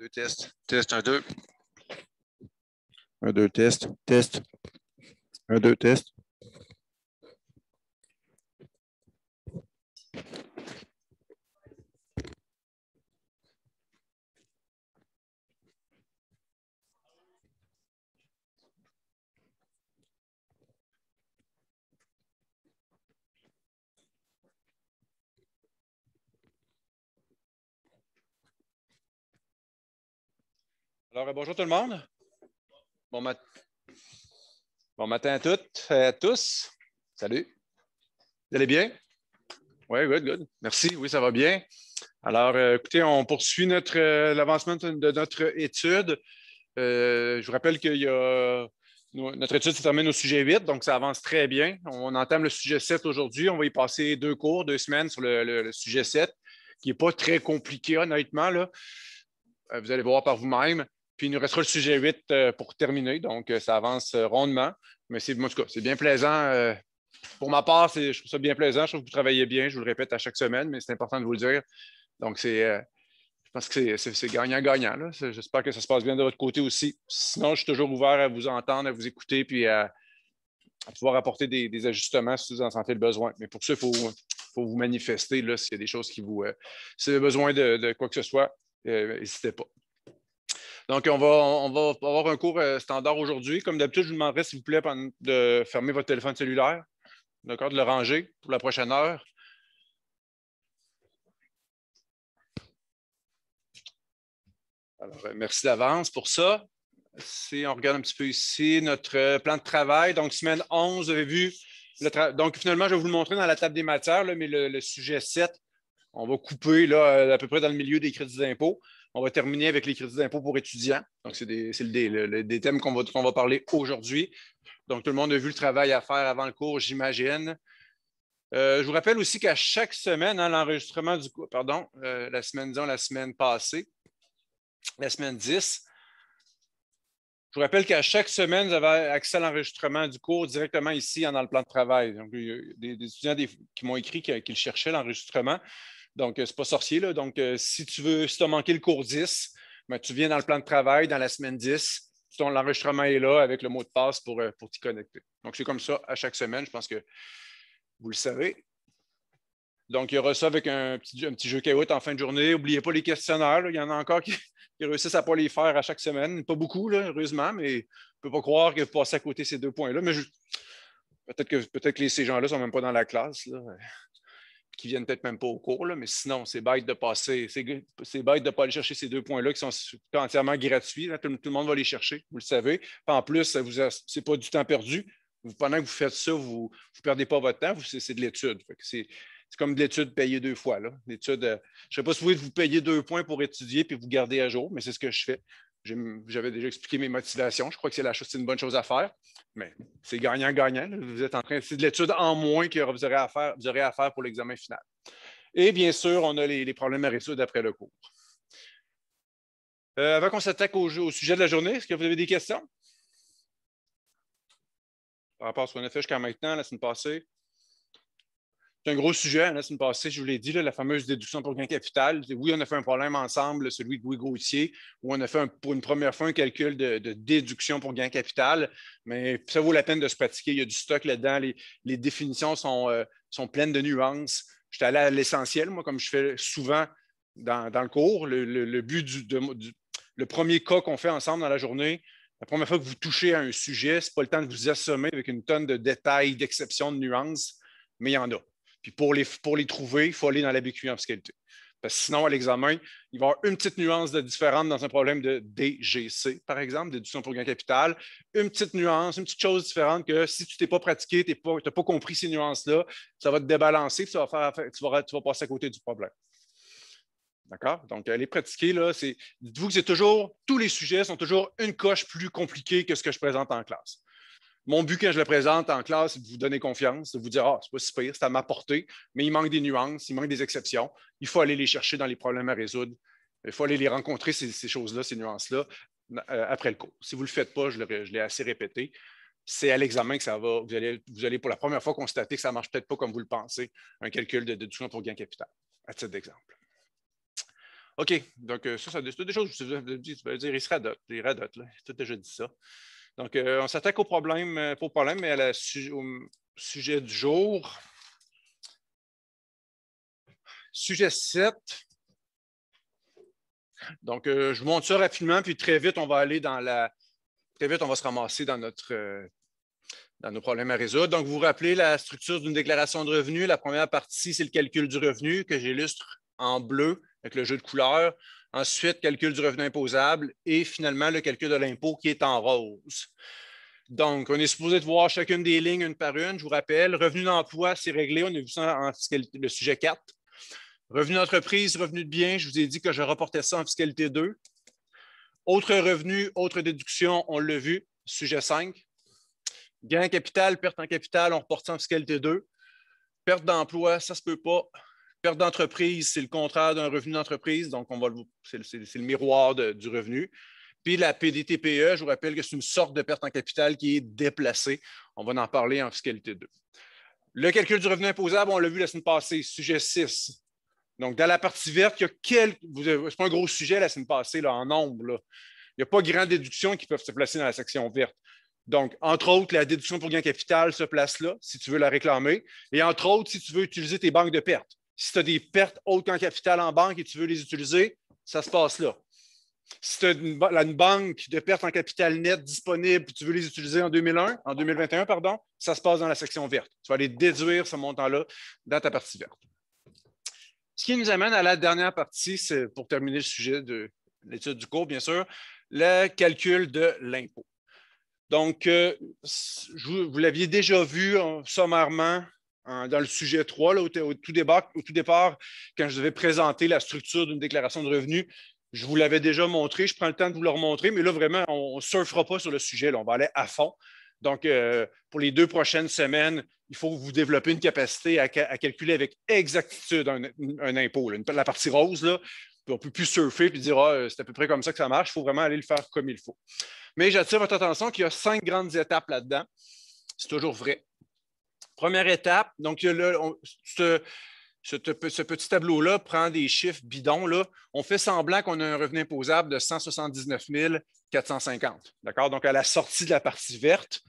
deux test, Test, un, deux. Un, deux, test. Test. Un, deux, test. Alors, ben, bonjour tout le monde. Bon, bon matin à toutes et à tous. Salut. Vous allez bien? Oui, good, good. Merci. Oui, ça va bien. Alors, euh, écoutez, on poursuit euh, l'avancement de notre étude. Euh, je vous rappelle que notre étude se termine au sujet 8, donc ça avance très bien. On entame le sujet 7 aujourd'hui. On va y passer deux cours, deux semaines sur le, sujet 7, qui n'est pas très compliqué, honnêtement. Vous allez voir par vous-même. Puis il nous restera le sujet 8 euh, pour terminer. Donc, euh, ça avance euh, rondement. Mais c'est, en tout cas, c'est bien plaisant. Pour ma part, je trouve ça bien plaisant. Je trouve que vous travaillez bien. Je vous le répète à chaque semaine, mais c'est important de vous le dire. Donc, c'est, je pense que c'est, gagnant-gagnant. J'espère que ça se passe bien de votre côté aussi. Sinon, je suis toujours ouvert à vous entendre, à vous écouter, puis à, pouvoir apporter des, ajustements si vous en sentez le besoin. Mais pour ça, il faut, vous manifester là, s'il y a des choses qui vous. si vous avez besoin de, quoi que ce soit, n'hésitez pas. Donc, on va, avoir un cours euh, standard aujourd'hui. Comme d'habitude, je vous demanderai, s'il vous plaît, de fermer votre téléphone cellulaire, d'accord, de le ranger pour la prochaine heure. Alors, euh, merci d'avance pour ça. Si on regarde un petit peu ici notre euh, plan de travail, donc semaine 11, vous avez vu. donc, finalement, je vais vous le montrer dans la table des matières, mais le, sujet 7, on va couper là, à peu près dans le milieu des crédits d'impôt. On va terminer avec les crédits d'impôt pour étudiants. Donc, c'est des, thèmes qu'on va, va parler aujourd'hui. Donc, tout le monde a vu le travail à faire avant le cours, j'imagine. Euh, je vous rappelle aussi qu'à chaque semaine, hein, l'enregistrement du cours, pardon, euh, la semaine, disons, la semaine passée, la semaine 10, je vous rappelle qu'à chaque semaine, vous avez accès à l'enregistrement du cours directement ici hein, dans le plan de travail. Donc, il y a des, étudiants qui m'ont écrit qu'ils cherchaient l'enregistrement. Donc, euh, ce n'est pas sorcier. Donc, euh, si tu veux, si tu as manqué le cours 10, ben, tu viens dans le plan de travail dans la semaine 10. Ton enregistrement est là avec le mot de passe pour, euh, pour t'y connecter. Donc, c'est comme ça à chaque semaine. Je pense que vous le savez. Donc, il y aura ça avec un petit, un petit jeu en fin de journée. N'oubliez pas les questionnaires. Il y en a encore qui, réussissent à ne pas les faire à chaque semaine. Pas beaucoup, heureusement, mais on ne peut pas croire que vous passez à côté ces deux points-là. Mais peut-être que, peut ces gens-là ne sont même pas dans la classe. Là qui viennent peut-être même pas au cours, mais sinon, c'est bête de passer, c'est bête de ne pas aller chercher ces deux points-là qui sont entièrement gratuits. tout, le monde va les chercher, vous le savez. en plus, ce n'est pas du temps perdu. pendant que vous faites ça, vous ne perdez pas votre temps, c'est de l'étude. C'est comme de l'étude payée deux fois. Là. Euh, je ne sais pas si vous voulez vous payer deux points pour étudier puis vous garder à jour, mais c'est ce que je fais. J'avais déjà expliqué mes motivations. Je crois que c'est la chose, une bonne chose à faire, mais c'est gagnant-gagnant. Vous êtes en train, c'est de l'étude en moins que vous aurez à faire, vous à faire pour l'examen final. Et bien sûr, on a les, problèmes à résoudre après le cours. Euh, avant qu'on s'attaque au, au, sujet de la journée, est-ce que vous avez des questions? Par rapport à ce qu'on a fait jusqu'à maintenant, la semaine passée? C'est un gros sujet. C'est hein, semaine passée, je vous l'ai dit, la fameuse déduction pour gain capital. Oui, on a fait un problème ensemble, celui de Louis Gauthier, où on a fait pour une première fois un calcul de, déduction pour gain capital, mais ça vaut la peine de se pratiquer. Il y a du stock là-dedans. Les, définitions sont, euh, sont pleines de nuances. Je suis allé à l'essentiel, moi, comme je fais souvent dans, le cours. Le, but du, le premier cas qu'on fait ensemble dans la journée, la première fois que vous touchez à un sujet, ce n'est pas le temps de vous assommer avec une tonne de détails, d'exceptions, de nuances, mais il y en a. Puis pour les, trouver, il faut aller dans la en fiscalité. Parce que sinon, à l'examen, il va y avoir une petite nuance de différente dans un problème de DGC, par exemple, déduction pour gain capital. Une petite nuance, une petite chose différente que si tu t'es pas pratiqué, tu n'as pas compris ces nuances-là, ça va te débalancer, tu vas, tu, vas, passer à côté du problème. D'accord? Donc, les pratiquer, là, Dites-vous que c'est toujours. Tous les sujets sont toujours une coche plus compliquée que ce que je présente en classe. Mon but, quand je le présente en classe, c'est de vous donner confiance, de vous dire Ah, c'est pas si pire, c'est à ma portée, mais il manque des nuances, il manque des exceptions. Il faut aller les chercher dans les problèmes à résoudre. Il faut aller les rencontrer, ces, choses-là, ces nuances-là, euh, après le cours. Si vous ne le faites pas, je l'ai assez répété. C'est à l'examen que ça va. Vous allez, pour la première fois constater que ça ne marche peut-être pas comme vous le pensez, un calcul de déduction pour gain capital, à titre d'exemple. OK, donc euh, ça, ça, c'est des choses je vous il se radote, il radote, là. tout déjà dit ça. Donc, euh, on s'attaque au problème, pas euh, au problème, mais à au sujet du jour. Sujet 7. Donc, euh, je vous montre ça rapidement, puis très vite, on va aller dans la. Très vite, on va se ramasser dans notre. dans nos problèmes à résoudre. Donc, vous vous rappelez la structure d'une déclaration de revenus. La première partie, c'est le calcul du revenu que j'illustre en bleu avec le jeu de couleurs. Ensuite, calcul du revenu imposable et finalement le calcul de l'impôt qui est en rose. Donc, on est supposé de voir chacune des lignes une par une. Je vous rappelle, revenu d'emploi, c'est réglé. On a vu ça en fiscalité, le sujet 4. Revenu d'entreprise, revenu de biens, je vous ai dit que je reportais ça en fiscalité 2. Autre revenu, autre déduction, on l'a vu, sujet 5. Gain en capital, perte en capital, on reporte ça en fiscalité 2. Perte d'emploi, ça ne se peut pas, Perte d'entreprise, c'est le contraire d'un revenu d'entreprise, donc on va c'est, le, miroir du revenu. Puis la PDTPE, je vous rappelle que c'est une sorte de perte en capital qui est déplacée. On va en parler en fiscalité 2. Le calcul du revenu imposable, on l'a vu la semaine passée, sujet 6. Donc, dans la partie verte, il y a quelques. C'est pas un gros sujet la semaine passée, là, en nombre. Il n'y a pas grand déduction qui peuvent se placer dans la section verte. Donc, entre autres, la déduction pour gain capital se place là, si tu veux la réclamer. Et entre autres, si tu veux utiliser tes banques de pertes. Si tu as des pertes autres qu'en capital en banque et tu veux les utiliser, ça se passe là. Si tu as une, banque de pertes en capital net disponible et tu veux les utiliser en 2001, en 2021, pardon, ça se passe dans la section verte. Tu vas aller déduire ce montant-là dans ta partie verte. Ce qui nous amène à la dernière partie, c'est pour terminer le sujet de l'étude du cours, bien sûr, le calcul de l'impôt. Donc, euh, vous, l'aviez déjà vu hein, sommairement dans le sujet 3, là, au, tout départ, quand je devais présenter la structure d'une déclaration de revenus, je vous l'avais déjà montré, je prends le temps de vous le remontrer, mais là, vraiment, on ne surfera pas sur le sujet. on va aller à fond. Donc, euh, pour les deux prochaines semaines, il faut vous développer une capacité à, calculer avec exactitude un, impôt. la partie rose, là, on ne peut plus surfer et dire ah, c'est à peu près comme ça que ça marche. Il faut vraiment aller le faire comme il faut. Mais j'attire votre attention qu'il y a cinq grandes étapes là-dedans. C'est toujours vrai. Première étape, donc ce, petit tableau-là prend des chiffres bidons. Là. On fait semblant qu'on a un revenu imposable de 179 450. D'accord? Donc, à la sortie de la partie verte,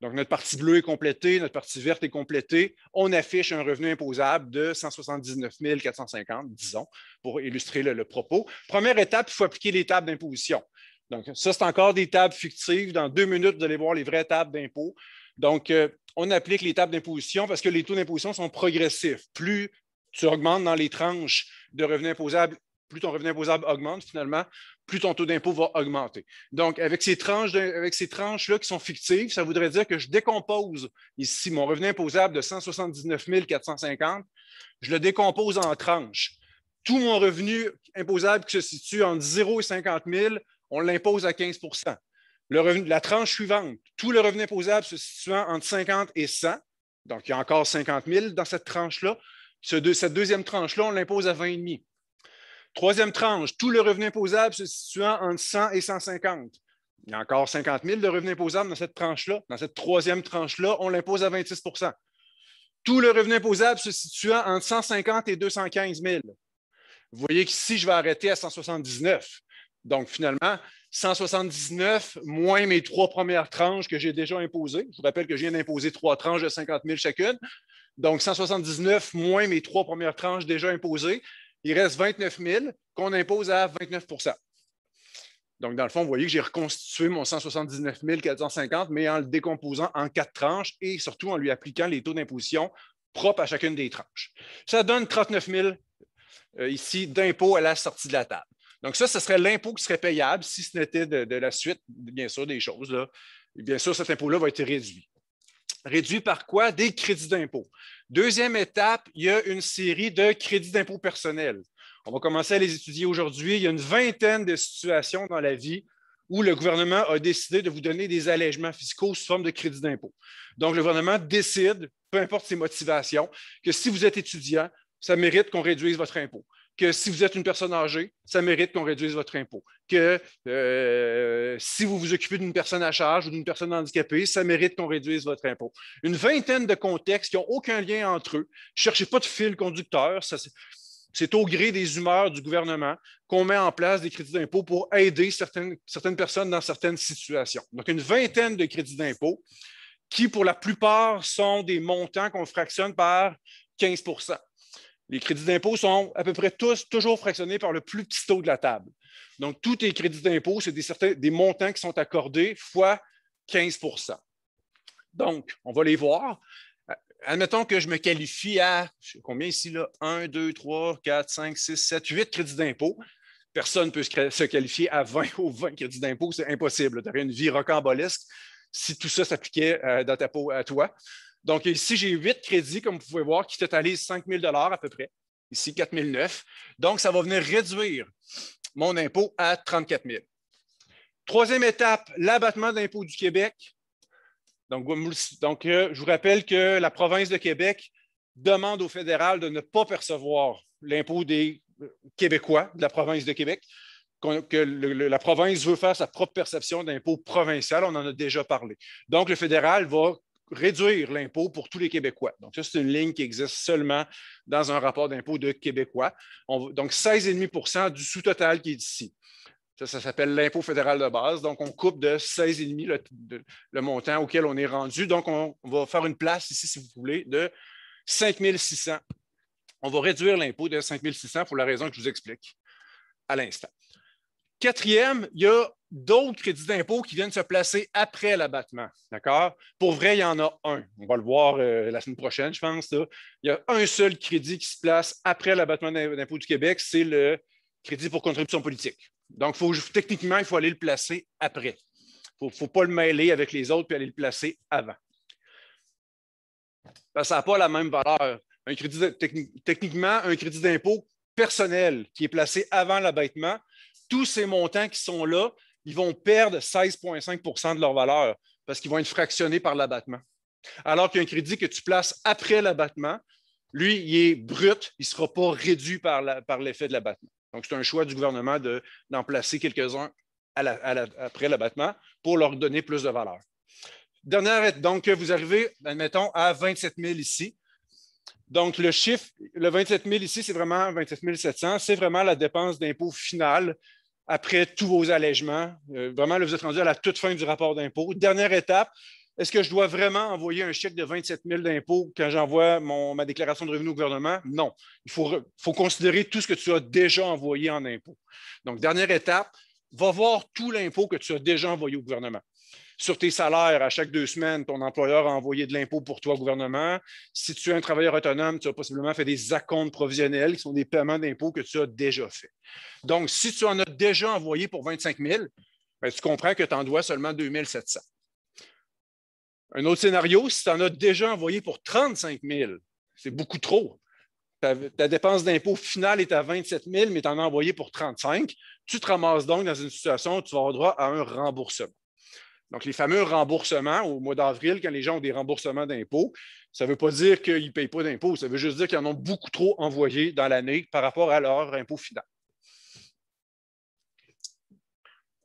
donc notre partie bleue est complétée, notre partie verte est complétée, on affiche un revenu imposable de 179 450, disons, pour illustrer le, propos. Première étape, il faut appliquer les tables d'imposition. Donc, ça, c'est encore des tables fictives. Dans deux minutes, vous allez voir les vraies tables d'impôts. Donc, euh, on applique les tables d'imposition parce que les taux d'imposition sont progressifs. Plus tu augmentes dans les tranches de revenus imposables, plus ton revenu imposable augmente finalement, plus ton taux d'impôt va augmenter. Donc, avec ces, tranches avec ces tranches-là qui sont fictives, ça voudrait dire que je décompose ici mon revenu imposable de 179 450, je le décompose en tranches. Tout mon revenu imposable qui se situe entre 0 et 50 000, on l'impose à 15 la tranche suivante, tout le revenu imposable se situant entre 50 et 100, donc il y a encore 50 000 dans cette tranche-là. cette deuxième tranche-là, on l'impose à 20,5. Troisième tranche, tout le revenu imposable se situant entre 100 et 150. Il y a encore 50 000 de revenu imposable dans cette tranche-là. Dans cette troisième tranche-là, on l'impose à 26 Tout le revenu imposable se situant entre 150 et 215 000. Vous voyez qu'ici, je vais arrêter à 179. Donc, finalement, 179 moins mes trois premières tranches que j'ai déjà imposées. Je vous rappelle que je viens d'imposer trois tranches de 50 000 chacune. Donc, 179 moins mes trois premières tranches déjà imposées. Il reste 29 000 qu'on impose à 29 Donc, dans le fond, vous voyez que j'ai reconstitué mon 179 450, mais en le décomposant en quatre tranches et surtout en lui appliquant les taux d'imposition propres à chacune des tranches. Ça donne 39 000 euh, ici d'impôts à la sortie de la table. Donc, ça, ce serait l'impôt qui serait payable si ce n'était de, la suite, bien sûr, des choses. bien sûr, cet impôt-là va être réduit. Réduit par quoi? Des crédits d'impôt. Deuxième étape, il y a une série de crédits d'impôt personnels. On va commencer à les étudier aujourd'hui. Il y a une vingtaine de situations dans la vie où le gouvernement a décidé de vous donner des allègements fiscaux sous forme de crédits d'impôt. Donc, le gouvernement décide, peu importe ses motivations, que si vous êtes étudiant, ça mérite qu'on réduise votre impôt que si vous êtes une personne âgée, ça mérite qu'on réduise votre impôt. Que euh, si vous vous occupez d'une personne à charge ou d'une personne handicapée, ça mérite qu'on réduise votre impôt. Une vingtaine de contextes qui n'ont aucun lien entre eux. Cherchez pas de fil conducteur. c'est au gré des humeurs du gouvernement qu'on met en place des crédits d'impôt pour aider certaines personnes dans certaines situations. Donc, une vingtaine de crédits d'impôt qui, pour la plupart, sont des montants qu'on fractionne par 15 les crédits d'impôt sont à peu près tous toujours fractionnés par le plus petit taux de la table. Donc, tous les crédits d'impôt, c'est des, montants qui sont accordés fois 15 Donc, on va les voir. Euh, admettons que je me qualifie à, je sais combien ici, là, 1, 2, 3, 4, 5, 6, 7, 8 crédits d'impôt. Personne ne peut se qualifier à 20 ou 20 crédits d'impôt, c'est impossible. Tu aurais une vie rocambolesque si tout ça s'appliquait euh, dans ta peau à toi. Donc, ici, j'ai huit crédits, comme vous pouvez voir, qui totalisent 5 000 à peu près. Ici, 4 009. Donc, ça va venir réduire mon impôt à 34 000. Troisième étape, l'abattement d'impôt du Québec. Donc, donc euh, je vous rappelle que la province de Québec demande au fédéral de ne pas percevoir l'impôt des Québécois de la province de Québec, que la province veut faire sa propre perception d'impôt provincial, on en a déjà parlé. Donc, le fédéral va réduire l'impôt pour tous les Québécois. Donc, ça, c'est une ligne qui existe seulement dans un rapport d'impôt de Québécois. On, donc, 16,5 du sous-total qui est ici. Ça, ça s'appelle l'impôt fédéral de base. Donc, on coupe de 16,5 le, le montant auquel on est rendu. Donc, on, va faire une place ici, si vous voulez, de 5600. On va réduire l'impôt de 5600 pour la raison que je vous explique à l'instant. Quatrième, il y a d'autres crédits d'impôt qui viennent se placer après l'abattement. D'accord? Pour vrai, il y en a un. On va le voir euh, la semaine prochaine, je pense. Il y a un seul crédit qui se place après l'abattement d'impôt du Québec, c'est le crédit pour contribution politique. Donc, techniquement, il faut aller le placer après. Il ne faut pas le mêler avec les autres puis aller le placer avant. ça n'a pas la même valeur. techniquement, un crédit d'impôt personnel qui est placé avant l'abattement, tous ces montants qui sont là, ils vont perdre 16,5 de leur valeur parce qu'ils vont être fractionnés par l'abattement. Alors qu'un crédit que tu places après l'abattement, lui, il est brut, il ne sera pas réduit par, l'effet de l'abattement. Donc, c'est un choix du gouvernement d'en placer quelques-uns après l'abattement pour leur donner plus de valeur. Dernière, donc, vous arrivez, admettons, à 27 000 ici. Donc, le chiffre, le 27 000 ici, c'est vraiment 27 700, c'est vraiment la dépense d'impôt finale après tous vos allègements. Euh, vraiment, vous êtes rendu à la toute fin du rapport d'impôt. Dernière étape, est-ce que je dois vraiment envoyer un chèque de 27 000 d'impôts quand j'envoie ma déclaration de revenus au gouvernement? Non. Il faut, faut, considérer tout ce que tu as déjà envoyé en impôt. Donc, dernière étape, va voir tout l'impôt que tu as déjà envoyé au gouvernement sur tes salaires à chaque deux semaines, ton employeur a envoyé de l'impôt pour toi au gouvernement. Si tu es un travailleur autonome, tu as possiblement fait des acomptes provisionnels qui sont des paiements d'impôts que tu as déjà fait. Donc, si tu en as déjà envoyé pour 25 000, ben, tu comprends que tu en dois seulement 2 700. Un autre scénario, si tu en as déjà envoyé pour 35 000, c'est beaucoup trop. Ta, dépense d'impôt finale est à 27 000, mais tu en as envoyé pour 35. Tu te ramasses donc dans une situation où tu vas avoir droit à un remboursement. Donc, les fameux remboursements au mois d'avril, quand les gens ont des remboursements d'impôts, ça ne veut pas dire qu'ils ne payent pas d'impôts, ça veut juste dire qu'ils en ont beaucoup trop envoyé dans l'année par rapport à leur impôt final.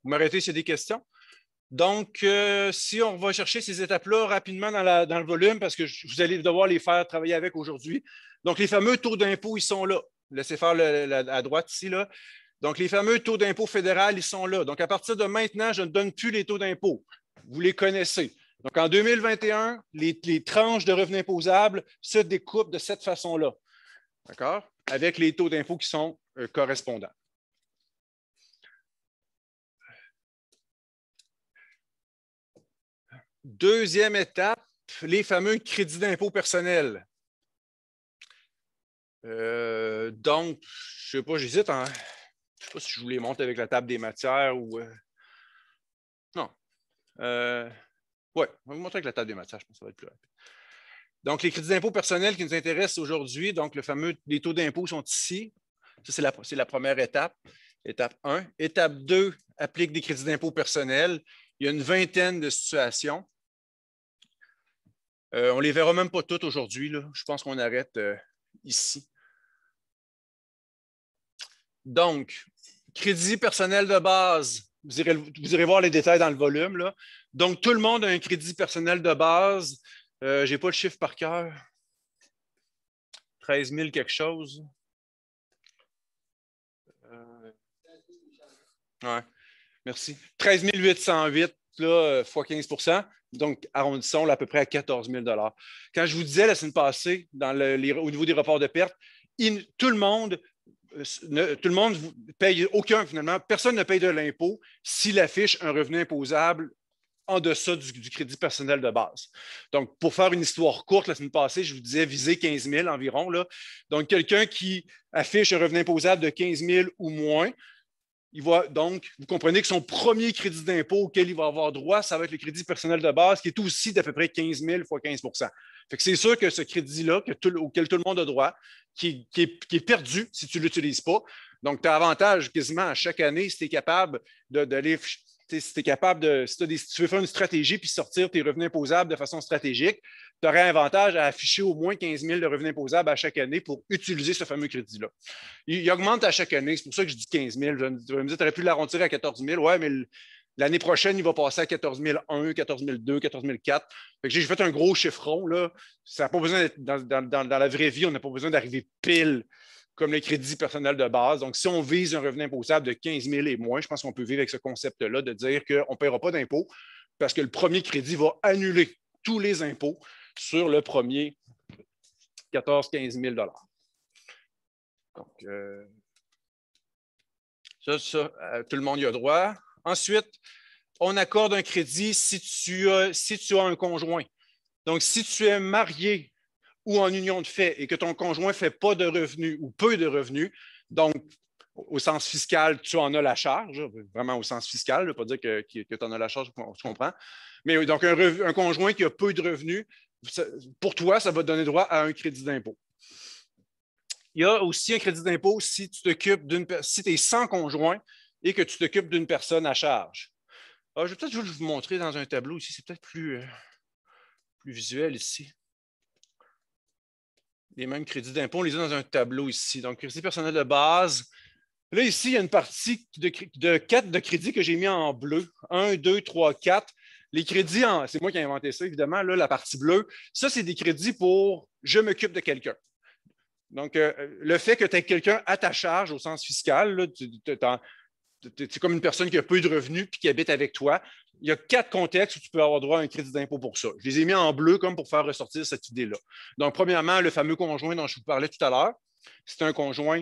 Vous m'arrêtez s'il des questions? Donc, euh, si on va chercher ces étapes-là rapidement dans, le volume, parce que vous allez devoir les faire travailler avec aujourd'hui. Donc, les fameux taux d'impôt, ils sont là. Laissez faire la, à droite ici. Là. Donc, les fameux taux d'impôt fédéral, ils sont là. Donc, à partir de maintenant, je ne donne plus les taux d'impôt vous les connaissez. Donc, en 2021, les, tranches de revenus imposables se découpent de cette façon-là, d'accord? Avec les taux d'impôt qui sont euh, correspondants. Deuxième étape, les fameux crédits d'impôt personnel. Euh, donc, je ne sais pas, j'hésite. Hein. Je ne sais pas si je vous les montre avec la table des matières ou. Euh, euh, oui, on va vous montrer avec la table des matières, je pense que ça va être plus rapide. Donc, les crédits d'impôt personnels qui nous intéressent aujourd'hui, donc le fameux, les taux d'impôt sont ici. Ça, c'est la, première étape, étape 1. Étape 2, applique des crédits d'impôt personnels. Il y a une vingtaine de situations. Euh, on ne les verra même pas toutes aujourd'hui. Je pense qu'on arrête euh, ici. Donc, crédit personnel de base, vous irez, voir les détails dans le volume. Donc, tout le monde a un crédit personnel de base. Euh, je n'ai pas le chiffre par cœur. 13 000 quelque chose. Euh, Merci. 13 808 là, euh, fois 15 donc, arrondissons à peu près à 14 000 Quand je vous disais la semaine passée, dans au niveau des reports de pertes, tout le monde euh, tout le monde paye aucun finalement. Personne ne paye de l'impôt s'il affiche un revenu imposable en deçà du, crédit personnel de base. Donc, pour faire une histoire courte, la semaine passée, je vous disais viser 15 000 environ. Là. Donc, quelqu'un qui affiche un revenu imposable de 15 000 ou moins il donc, vous comprenez que son premier crédit d'impôt auquel il va avoir droit, ça va être le crédit personnel de base, qui est aussi d'à peu près 15 000 fois 15 c'est sûr que ce crédit-là, auquel tout le monde a droit, qui, est, perdu si tu ne l'utilises pas. Donc, tu as avantage quasiment à chaque année si tu es capable de, capable de. tu veux faire une stratégie puis sortir tes revenus imposables de façon stratégique, tu aurais avantage à afficher au moins 15 000 de revenus imposables à chaque année pour utiliser ce fameux crédit-là. Il, augmente à chaque année. C'est pour ça que je dis 15 000. Je me, me dire, tu aurais pu l'arrondir à 14 000. Ouais, mais l'année prochaine, il va passer à 14 001, 14 002, 14 004. J'ai fait un gros chiffron. Là. Ça pas besoin dans, dans, la vraie vie, on n'a pas besoin d'arriver pile comme les crédits personnels de base. Donc, si on vise un revenu imposable de 15 000 et moins, je pense qu'on peut vivre avec ce concept-là de dire qu'on ne paiera pas d'impôts parce que le premier crédit va annuler tous les impôts sur le premier 14-15 000 Donc, euh, ça, euh, tout le monde y a droit. Ensuite, on accorde un crédit si tu, as, un conjoint. Donc, si tu es marié ou en union de fait et que ton conjoint ne fait pas de revenus ou peu de revenus, donc au sens fiscal, tu en as la charge, vraiment au sens fiscal, ne pas dire que, tu en as la charge, tu comprends. Mais donc, un conjoint qui a peu de revenus, pour toi, ça va te donner droit à un crédit d'impôt. Il y a aussi un crédit d'impôt si tu t'occupes d'une si tu es sans conjoint et que tu t'occupes d'une personne à charge. Ah, je vais peut-être vous montrer dans un tableau ici, c'est peut-être plus, euh, plus visuel ici. Les mêmes crédits d'impôt, on les a dans un tableau ici. Donc, crédit personnel de base, Là, ici, il y a une partie de, de 4 de crédit que j'ai mis en bleu. Un, deux, trois, quatre. Les crédits, c'est moi qui ai inventé ça, évidemment, là, la partie bleue, ça, c'est des crédits pour je m'occupe de quelqu'un. Donc, euh, le fait que tu aies quelqu'un à ta charge au sens fiscal, tu, comme une personne qui a peu de revenus puis qui habite avec toi. Il y a quatre contextes où tu peux avoir droit à un crédit d'impôt pour ça. Je les ai mis en bleu comme pour faire ressortir cette idée-là. Donc, premièrement, le fameux conjoint dont je vous parlais tout à l'heure, c'est un conjoint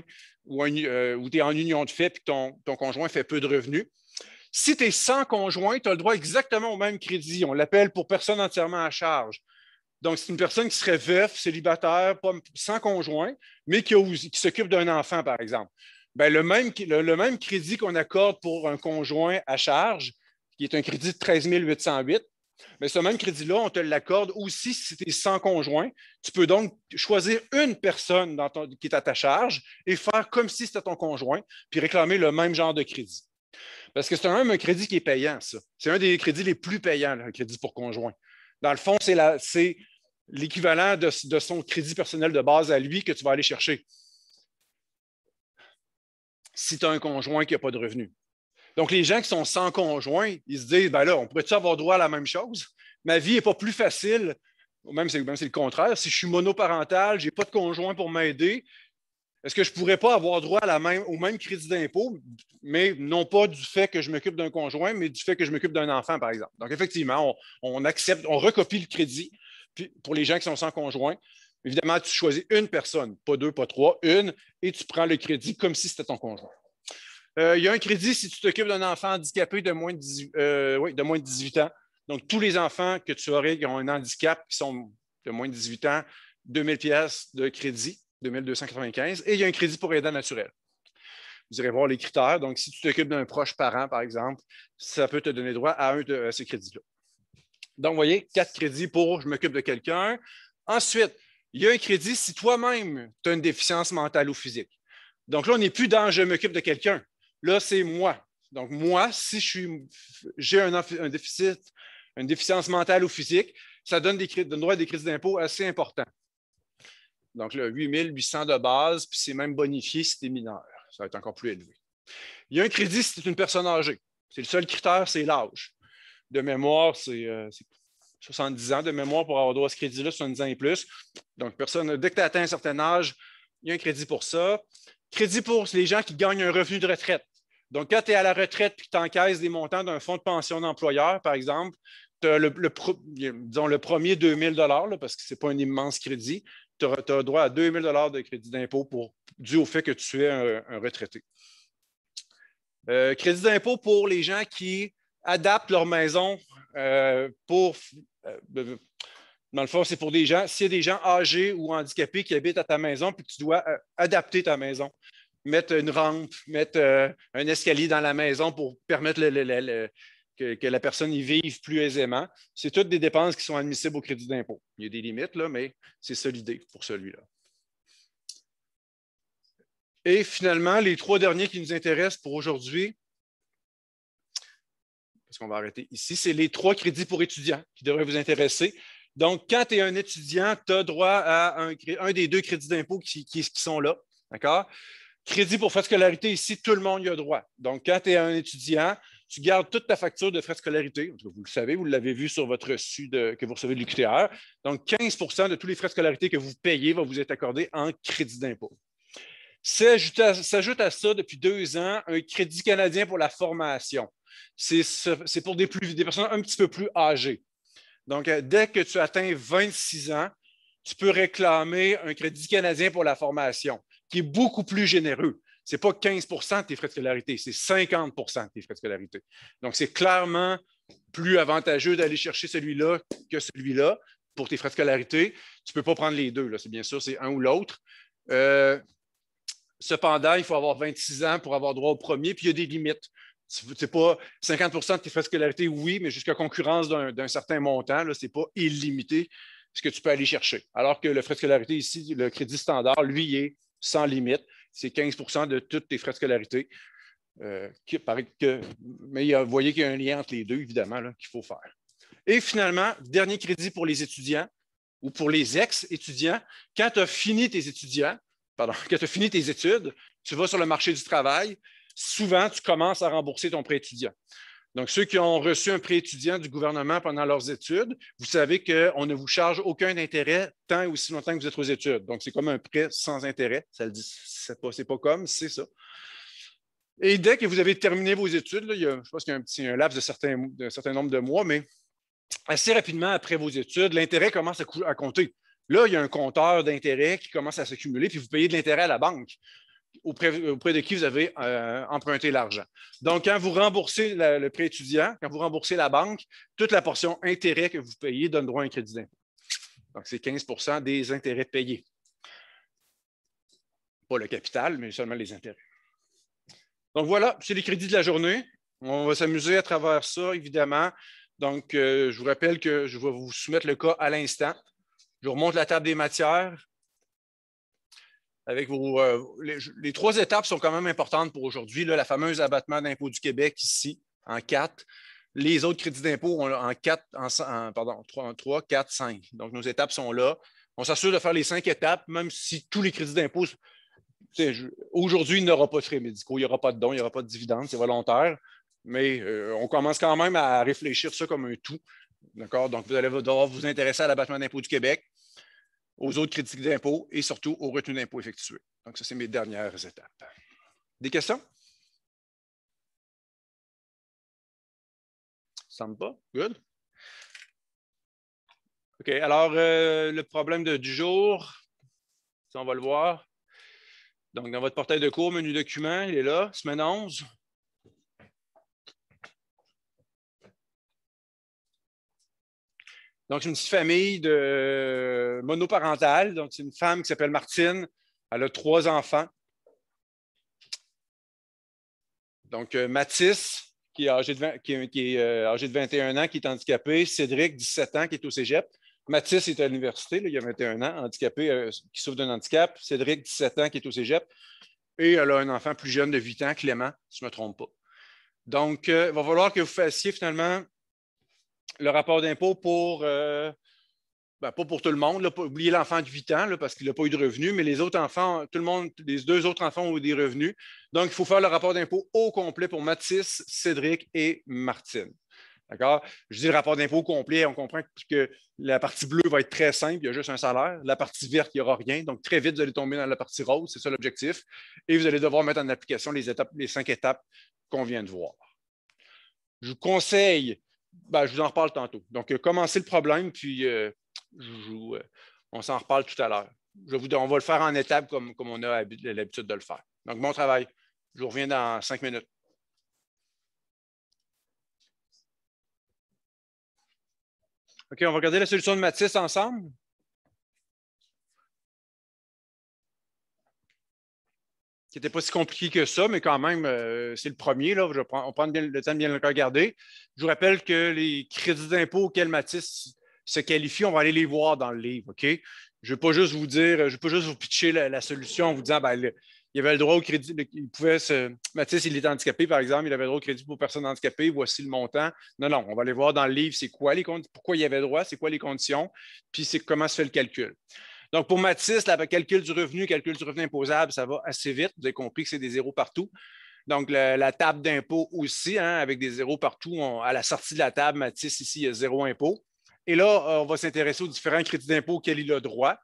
euh, où, tu es en union de fait et ton, ton conjoint fait peu de revenus. Si tu es sans conjoint, tu as le droit exactement au même crédit. On l'appelle pour personne entièrement à charge. Donc, c'est une personne qui serait veuf, célibataire, sans conjoint, mais qui, s'occupe d'un enfant, par exemple. Ben, le, même, le, même crédit qu'on accorde pour un conjoint à charge, qui est un crédit de 13 808, mais ce même crédit-là, on te l'accorde aussi si tu es sans conjoint. Tu peux donc choisir une personne qui est à ta charge et faire comme si c'était ton conjoint, puis réclamer le même genre de crédit. Parce que c'est un, un crédit qui est payant, ça. C'est un des crédits les plus payants, un crédit pour conjoint. Dans le fond, c'est l'équivalent de, son crédit personnel de base à lui que tu vas aller chercher si tu as un conjoint qui n'a pas de revenu. Donc, les gens qui sont sans conjoint, ils se disent, ben là, on pourrait-tu avoir droit à la même chose? Ma vie n'est pas plus facile, même c'est, le contraire. Si je suis monoparental, je n'ai pas de conjoint pour m'aider, est-ce que je ne pourrais pas avoir droit au même crédit d'impôt, mais non pas du fait que je m'occupe d'un conjoint, mais du fait que je m'occupe d'un enfant, par exemple. Donc, effectivement, on, accepte, on recopie le crédit puis pour les gens qui sont sans conjoint. Évidemment, tu choisis une personne, pas deux, pas trois, une, et tu prends le crédit comme si c'était ton conjoint. Euh, il y a un crédit si tu t'occupes d'un enfant handicapé de moins de, euh, de moins de 18 ans. Donc, tous les enfants que tu aurais qui ont un handicap, qui sont de moins de 18 ans, 2000 pièces de crédit. 2295. Et il y a un crédit pour aidant naturel. Vous irez voir les critères. Donc, si tu t'occupes d'un proche parent, par exemple, ça peut te donner droit à un de ces crédits-là. Donc, vous voyez, quatre crédits pour je m'occupe de quelqu'un. Ensuite, il y a un crédit si toi-même, tu as une déficience mentale ou physique. Donc là, on n'est plus dans je m'occupe de quelqu'un. Là, c'est moi. Donc, moi, si j'ai un, déficit, une déficience mentale ou physique, ça donne des, donne droit à des crédits d'impôt assez importants. Donc, 8 8800 de base, puis c'est même bonifié si tu es mineur. Ça va être encore plus élevé. Il y a un crédit si tu es une personne âgée. C'est le seul critère, c'est l'âge. De mémoire, c'est 70 euh, ans de mémoire pour avoir droit à ce crédit-là, 70 ans et plus. Donc, personne, dès que tu as atteint un certain âge, il y a un crédit pour ça. Crédit pour les gens qui gagnent un revenu de retraite. Donc, quand tu es à la retraite et que tu encaisses des montants d'un fonds de pension d'employeur, par exemple, tu as le, disons, le premier 2000 là, parce que ce n'est pas un immense crédit, tu as, droit à 2000 de crédit d'impôt pour, dû au fait que tu es un, retraité. Euh, crédit d'impôt pour les gens qui adaptent leur maison euh, pour. Euh, dans le fond, c'est pour des gens. S'il y a des gens âgés ou handicapés qui habitent à ta maison, puis tu dois adapter ta maison, mettre une rampe, mettre un escalier dans la maison pour permettre le, que, la personne y vive plus aisément. C'est toutes des dépenses qui sont admissibles au crédit d'impôt. Il y a des limites, là, mais c'est ça l'idée pour celui-là. Et finalement, les trois derniers qui nous intéressent pour aujourd'hui, parce qu'on va arrêter ici, c'est les trois crédits pour étudiants qui devraient vous intéresser. Donc, quand tu es un étudiant, tu as droit à un, des deux crédits d'impôt qui, sont là. D'accord? Crédit pour frais de scolarité, ici, tout le monde y a droit. Donc, quand tu es un étudiant, tu gardes toute ta facture de frais de scolarité. vous le savez, vous l'avez vu sur votre reçu que vous recevez de l'UQTR. Donc, 15 de tous les frais de scolarité que vous payez va vous être accordé en crédit d'impôt. S'ajoute à, ça, depuis deux ans, un crédit canadien pour la formation. C'est pour des, des personnes un petit peu plus âgées. Donc, euh, dès que tu atteins 26 ans, tu peux réclamer un crédit canadien pour la formation, qui est beaucoup plus généreux n'est pas 15 de tes frais de scolarité, c'est 50 de tes frais de scolarité. Donc, c'est clairement plus avantageux d'aller chercher celui-là que celui-là pour tes frais de scolarité. Tu ne peux pas prendre les deux, c'est bien sûr, c'est un ou l'autre. Euh, cependant, il faut avoir 26 ans pour avoir droit au premier, puis il y a des limites. C'est pas 50 de tes frais de scolarité, oui, mais jusqu'à concurrence d'un certain montant, ce n'est pas illimité ce que tu peux aller chercher. Alors que le frais de scolarité ici, le crédit standard, lui, est sans limite c'est 15 de toutes tes frais de scolarité. Euh, qui, que, mais vous voyez qu'il y a un lien entre les deux, évidemment, qu'il faut faire. Et finalement, dernier crédit pour les étudiants ou pour les ex-étudiants. Quand tu as fini tes étudiants, quand tu as fini tes études, tu vas sur le marché du travail. Souvent, tu commences à rembourser ton prêt étudiant. Donc, ceux qui ont reçu un prêt étudiant du gouvernement pendant leurs études, vous savez qu'on ne vous charge aucun intérêt tant ou aussi longtemps que vous êtes aux études. Donc, c'est comme un prêt sans intérêt. Ça le dit, c'est pas, pas comme, c'est ça. Et dès que vous avez terminé vos études, il je pense qu'il y a un petit laps de certain nombre de mois, mais assez rapidement après vos études, l'intérêt commence à compter. Là, il y a un compteur d'intérêt qui commence à s'accumuler, puis vous payez de l'intérêt à la banque auprès, de qui vous avez euh, emprunté l'argent. Donc, quand vous remboursez le prêt étudiant, quand vous remboursez la banque, toute la portion intérêt que vous payez donne droit à un crédit d'impôt. Donc, c'est 15 des intérêts payés. Pas le capital, mais seulement les intérêts. Donc, voilà, c'est les crédits de la journée. On va s'amuser à travers ça, évidemment. Donc, euh, je vous rappelle que je vais vous soumettre le cas à l'instant. Je vous remonte la table des matières avec vos. Euh, les, trois étapes sont quand même importantes pour aujourd'hui. La fameuse abattement d'impôt du Québec ici, en quatre. Les autres crédits d'impôt en 4, en, en, pardon, Donc, nos étapes sont là. On s'assure de faire les cinq étapes, même si tous les crédits d'impôt. Aujourd'hui, il n'y aura pas de frais médicaux, il n'y aura pas de dons, il n'y aura pas de dividendes, c'est volontaire. Mais euh, on commence quand même à réfléchir ça comme un tout. D'accord? Donc, vous allez devoir vous intéresser à l'abattement d'impôts du Québec aux autres critiques d'impôt et surtout aux retenues d'impôt effectuées. Donc, ça, c'est mes dernières étapes. Des questions? Ça me va? Good. OK. Alors, euh, le problème du jour, on va le voir. Donc, dans votre portail de cours, menu document, il est là, semaine 11. Donc, c'est une petite famille de euh, monoparentale. Donc, c'est une femme qui s'appelle Martine. Elle a trois enfants. Donc, euh, Mathis, qui est, âgé de, est, euh, âgé de 21 ans, qui est handicapé. Cédric, 17 ans, qui est au cégep. Mathis est à l'université, il y a 21 ans, handicapé, qui souffre d'un handicap. Cédric, 17 ans, qui est au cégep. Et elle a un enfant plus jeune de 8 ans, Clément, si je ne me trompe pas. Donc, il va falloir que vous fassiez finalement le rapport d'impôt pour, euh, ben, pas pour tout le monde, oubliez l'enfant de 8 ans parce qu'il n'a pas eu de revenus, mais les autres enfants, tout le monde, les deux autres enfants ont eu des revenus. Donc, il faut faire le rapport d'impôt au complet pour Mathis, Cédric et Martine. D'accord? Je dis le rapport d'impôt complet, on comprend que la partie bleue va être très simple, il y a juste un salaire. La partie verte, il n'y aura rien. Donc, très vite, vous allez tomber dans la partie rose, c'est ça l'objectif. Et vous allez devoir mettre en application les étapes, les cinq étapes qu'on vient de voir. Je vous conseille ben, je vous en reparle tantôt. Donc, euh, commencez le problème, puis euh, euh, on s'en reparle tout à l'heure. on va le faire en étapes comme, comme on a l'habitude de le faire. Donc, bon travail. Je vous reviens dans cinq minutes. OK, on va regarder la solution de Matisse ensemble. qui n'était pas si compliqué que ça, mais quand même, euh, c'est le premier. Là. on prend bien, le temps de bien le regarder. Je vous rappelle que les crédits d'impôt auxquels Matisse se qualifie, on va aller les voir dans le livre. OK? Je ne veux pas juste vous dire, je ne pas juste vous pitcher la, solution en vous disant ben, il y avait le droit au crédit, il pouvait Matisse, il est handicapé, par exemple, il avait le droit au crédit pour personnes handicapées, voici le montant. Non, non, on va aller voir dans le livre c'est quoi les pourquoi il avait droit, c'est quoi les conditions, puis c'est comment se fait le calcul. Donc, pour Matisse, le calcul du revenu, calcul du revenu imposable, ça va assez vite. Vous avez compris que c'est des zéros partout. Donc, la table d'impôt aussi, hein, avec des zéros partout. à la sortie de la table, Matisse, ici, il y a zéro impôt. Et là, euh, on va s'intéresser aux différents crédits d'impôt auxquels il a droit.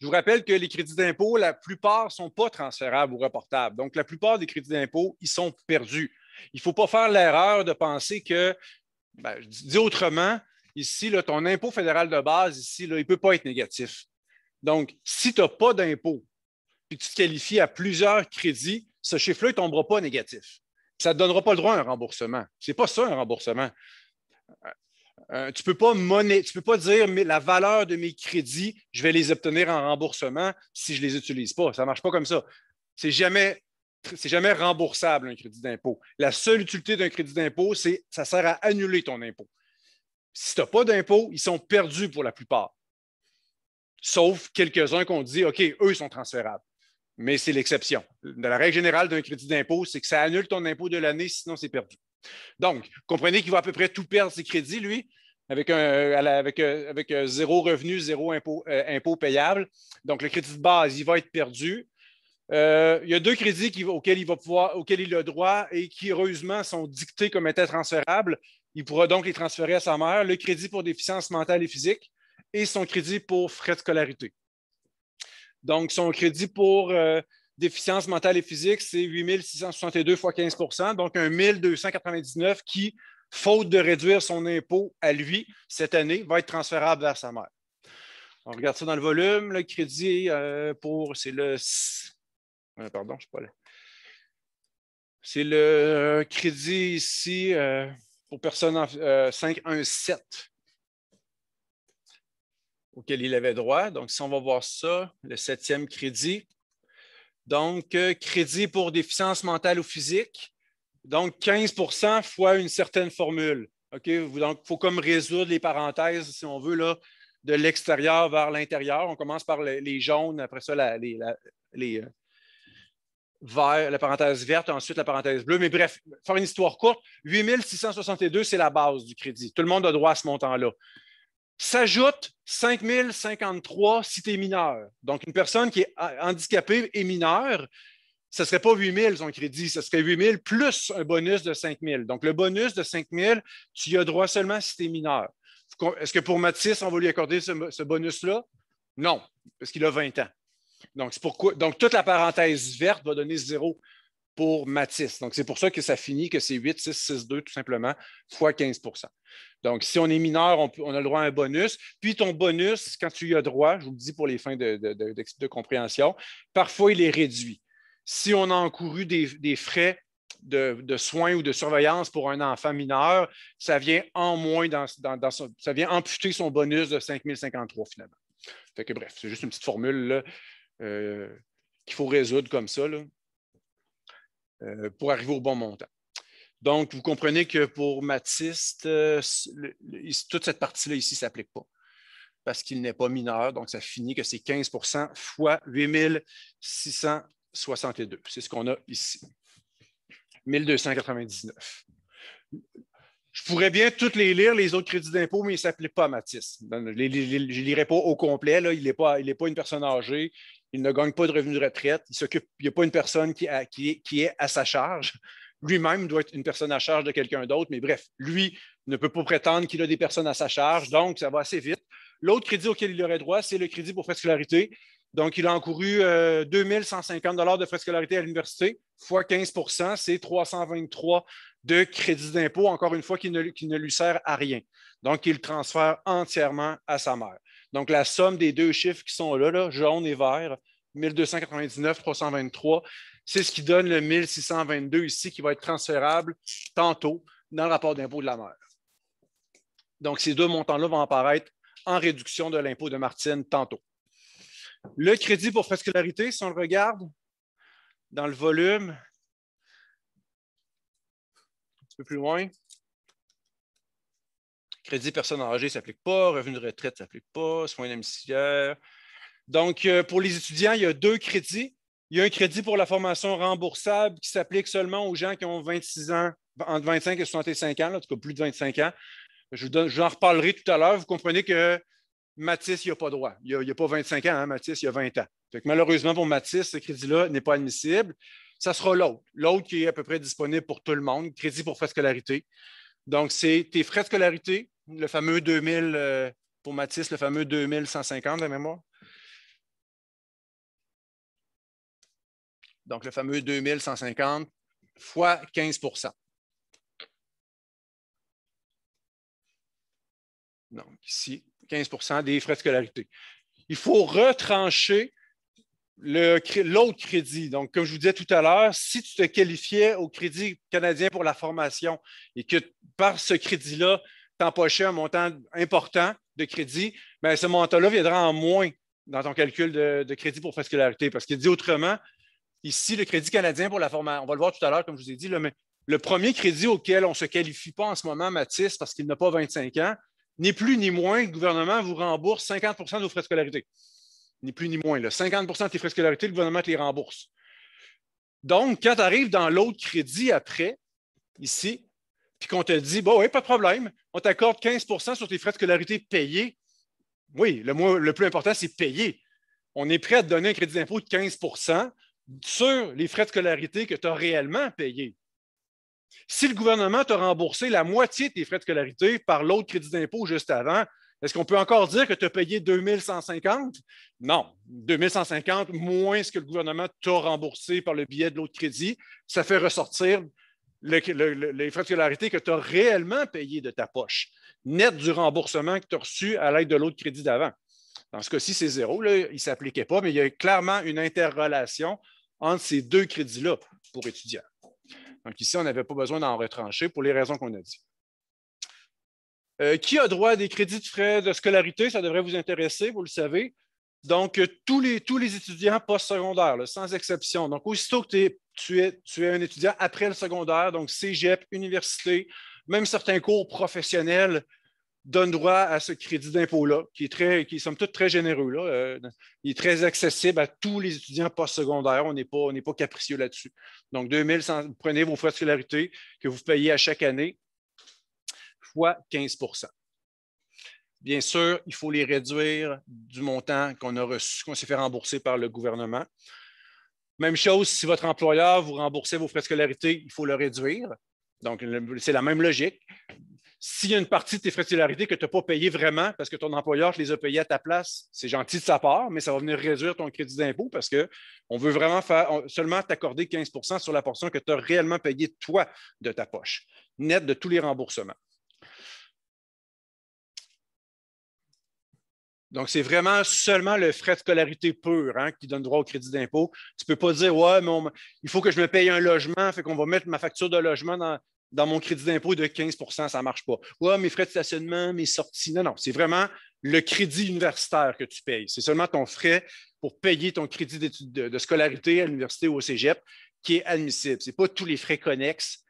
Je vous rappelle que les crédits d'impôt, la plupart ne sont pas transférables ou reportables. Donc, la plupart des crédits d'impôt, ils sont perdus. Il ne faut pas faire l'erreur de penser que, ben, je dis autrement, Ici, ton impôt fédéral de base, ici, il ne peut pas être négatif. Donc, si tu n'as pas d'impôt, puis tu te qualifies à plusieurs crédits, ce chiffre-là ne tombera pas négatif. Ça ne te donnera pas le droit à un remboursement. Ce n'est pas ça, un remboursement. Euh, euh, tu ne peux, pas monnaie, tu peux pas dire la valeur de mes crédits, je vais les obtenir en remboursement si je ne les utilise pas. Ça ne marche pas comme ça. C'est jamais, c'est jamais remboursable un crédit d'impôt. La seule utilité d'un crédit d'impôt, c'est ça sert à annuler ton impôt si tu n'as pas d'impôts, ils sont perdus pour la plupart. Sauf quelques-uns qu'on dit, OK, eux sont transférables. Mais c'est l'exception. De la règle générale d'un crédit d'impôt, c'est que ça annule ton impôt de l'année, sinon c'est perdu. Donc, comprenez qu'il va à peu près tout perdre ses crédits, lui, avec, un, avec, euh, euh, zéro revenu, zéro euh, impôt, payable. Donc, le crédit de base, il va être perdu. il y a deux crédits auxquels, il va pouvoir, auxquels il a droit et qui, heureusement, sont dictés comme étant transférables. Il pourra donc les transférer à sa mère, le crédit pour déficience mentale et physique et son crédit pour frais de scolarité. Donc, son crédit pour euh, déficience mentale et physique, c'est 8 662 fois 15 donc un 1299 qui, faute de réduire son impôt à lui cette année, va être transférable vers sa mère. On regarde ça dans le volume. Le crédit euh, pour, c'est le. Euh, pardon, je ne suis pas là. C'est le crédit ici pour personne 1, 517 euh, auquel il avait droit. Donc, si on va voir ça, le septième crédit. Donc, euh, crédit pour déficience mentale ou physique. Donc, 15 fois une certaine formule. OK? Donc, il faut comme résoudre les parenthèses, si on veut, là, de l'extérieur vers l'intérieur. On commence par les, jaunes, après ça, les, les, euh, vers la parenthèse verte, ensuite la parenthèse bleue. Mais bref, faire une histoire courte, 8662, c'est la base du crédit. Tout le monde a droit à ce montant-là. S'ajoute 5053 si tu es mineur. Donc, une personne qui est handicapée et mineure, ce ne serait pas 8000 000 son crédit, ce serait 8000 plus un bonus de 5000. Donc, le bonus de 5000, 000, tu y as droit seulement si tu es mineur. Est-ce que pour Mathis, on va lui accorder ce bonus-là? Non, parce qu'il a 20 ans. Donc, c'est pourquoi. Donc, toute la parenthèse verte va donner zéro pour Matisse. Donc, c'est pour ça que ça finit que c'est 8, 6, 6, 2, tout simplement, fois 15 Donc, si on est mineur, on, a le droit à un bonus. Puis, ton bonus, quand tu y as droit, je vous le dis pour les fins de, compréhension, parfois, il est réduit. Si on a encouru des, frais de, soins ou de surveillance pour un enfant mineur, ça vient en moins dans, ça vient amputer son bonus de 5053 finalement. Fait que bref, c'est juste une petite formule là, euh, qu'il faut résoudre comme ça euh, pour arriver au bon montant. Donc, vous comprenez que pour Mathis, euh, toute cette partie-là ici ne s'applique pas parce qu'il n'est pas mineur. Donc, ça finit que c'est 15 fois 8662. C'est ce qu'on a ici. 1299. Je pourrais bien toutes les lire, les autres crédits d'impôt, mais ils ne s'appliquent pas à Matisse. Je ne les lirai pas au complet. Là. Il n'est pas, pas, une personne âgée il ne gagne pas de revenus de retraite, il s'occupe, il n'y a pas une personne qui, est, à sa charge. Lui-même doit être une personne à charge de quelqu'un d'autre, mais bref, lui ne peut pas prétendre qu'il a des personnes à sa charge, donc ça va assez vite. L'autre crédit auquel il aurait droit, c'est le crédit pour frais de scolarité. Donc, il a encouru 2150 euh, de frais de scolarité à l'université, fois 15 c'est 323 de crédit d'impôt, encore une fois, qui ne, qui ne lui sert à rien. Donc, il transfère entièrement à sa mère. Donc, la somme des deux chiffres qui sont là, jaune et vert, 1299, c'est ce qui donne le 1622 ici qui va être transférable tantôt dans le rapport d'impôt de la mère. Donc, ces deux montants-là vont apparaître en réduction de l'impôt de Martine tantôt. Le crédit pour fiscalité, si on le regarde dans le volume, un peu plus loin, Crédit personne âgée ne s'applique pas, revenu de retraite ne s'applique pas, soins domiciliaires. Donc, euh, pour les étudiants, il y a deux crédits. Il y a un crédit pour la formation remboursable qui s'applique seulement aux gens qui ont 26 ans, entre 25 et 65 ans, en tout cas plus de 25 ans. Je vous, en reparlerai tout à l'heure. Vous comprenez que Mathis, il a pas droit. Il n'y a pas 25 ans, hein, Mathis, il a 20 ans. malheureusement pour Mathis, ce crédit-là n'est pas admissible. Ça sera l'autre. L'autre qui est à peu près disponible pour tout le monde, crédit pour frais de scolarité. Donc, c'est tes frais de scolarité, le fameux 2000, euh, pour Matisse, le fameux 2150 de mémoire. Donc, le fameux 2150 fois 15 Donc, ici, 15 des frais de scolarité. Il faut retrancher l'autre crédit. Donc, comme je vous disais tout à l'heure, si tu te qualifiais au crédit canadien pour la formation et que par ce crédit-là, t'empocher un montant important de crédit, mais ben, ce montant-là viendra en moins dans ton calcul de, crédit pour frais scolarité. Parce qu'il dit autrement, ici, le crédit canadien pour la formation, on va le voir tout à l'heure, comme je vous ai dit, là, mais le premier crédit auquel on ne se qualifie pas en ce moment, Mathis, parce qu'il n'a pas 25 ans, ni plus ni moins, le gouvernement vous rembourse 50 de vos frais de scolarité. Ni plus ni moins. Là. 50 de tes frais de scolarité, le gouvernement te les rembourse. Donc, quand tu arrives dans l'autre crédit après, ici, puis qu'on te dit, bon, oui, pas de problème, on t'accorde 15 sur tes frais de scolarité payés, oui, le, plus important, c'est payer. On est prêt à te donner un crédit d'impôt de 15 sur les frais de scolarité que tu as réellement payés. Si le gouvernement t'a remboursé la moitié de tes frais de scolarité par l'autre crédit d'impôt juste avant, est-ce qu'on peut encore dire que tu as payé 2150? Non, 2150 moins ce que le gouvernement t'a remboursé par le billet de l'autre crédit, ça fait ressortir les frais de scolarité que tu as réellement payés de ta poche, net du remboursement que tu as reçu à l'aide de l'autre crédit d'avant. Dans ce cas-ci, c'est zéro. il ne s'appliquait pas, mais il y a clairement une interrelation entre ces deux crédits-là pour étudiants. Donc ici, on n'avait pas besoin d'en retrancher pour les raisons qu'on a dit. Euh, qui a droit à des crédits de frais de scolarité? Ça devrait vous intéresser, vous le savez. Donc, euh, tous les, tous les étudiants postsecondaires, sans exception. Donc, aussitôt que tu es tu es, un étudiant après le secondaire, donc cégep, université, même certains cours professionnels donnent droit à ce crédit d'impôt-là, qui est très, qui très généreux. Euh, il est très accessible à tous les étudiants post postsecondaires. On n'est pas, capricieux là-dessus. Donc, 2100, vous prenez vos frais de scolarité que vous payez à chaque année fois 15 Bien sûr, il faut les réduire du montant qu'on a reçu, qu'on s'est fait rembourser par le gouvernement. Même chose, si votre employeur vous remboursait vos frais de scolarité, il faut le réduire. Donc, c'est la même logique. S'il y a une partie de tes frais de scolarité que tu n'as pas payé vraiment parce que ton employeur les a payés à ta place, c'est gentil de sa part, mais ça va venir réduire ton crédit d'impôt parce qu'on veut vraiment faire, seulement t'accorder 15 sur la portion que tu as réellement payée toi de ta poche, net de tous les remboursements. Donc, c'est vraiment seulement le frais de scolarité pur hein, qui donne droit au crédit d'impôt. Tu ne peux pas dire, ouais, il faut que je me paye un logement, fait qu'on va mettre ma facture de logement dans, mon crédit d'impôt de 15 ça ne marche pas. Ouais, mes frais de stationnement, mes sorties. Non, non, c'est vraiment le crédit universitaire que tu payes. C'est seulement ton frais pour payer ton crédit de, de, scolarité à l'université ou au cégep qui est admissible. Ce n'est pas tous les frais connexes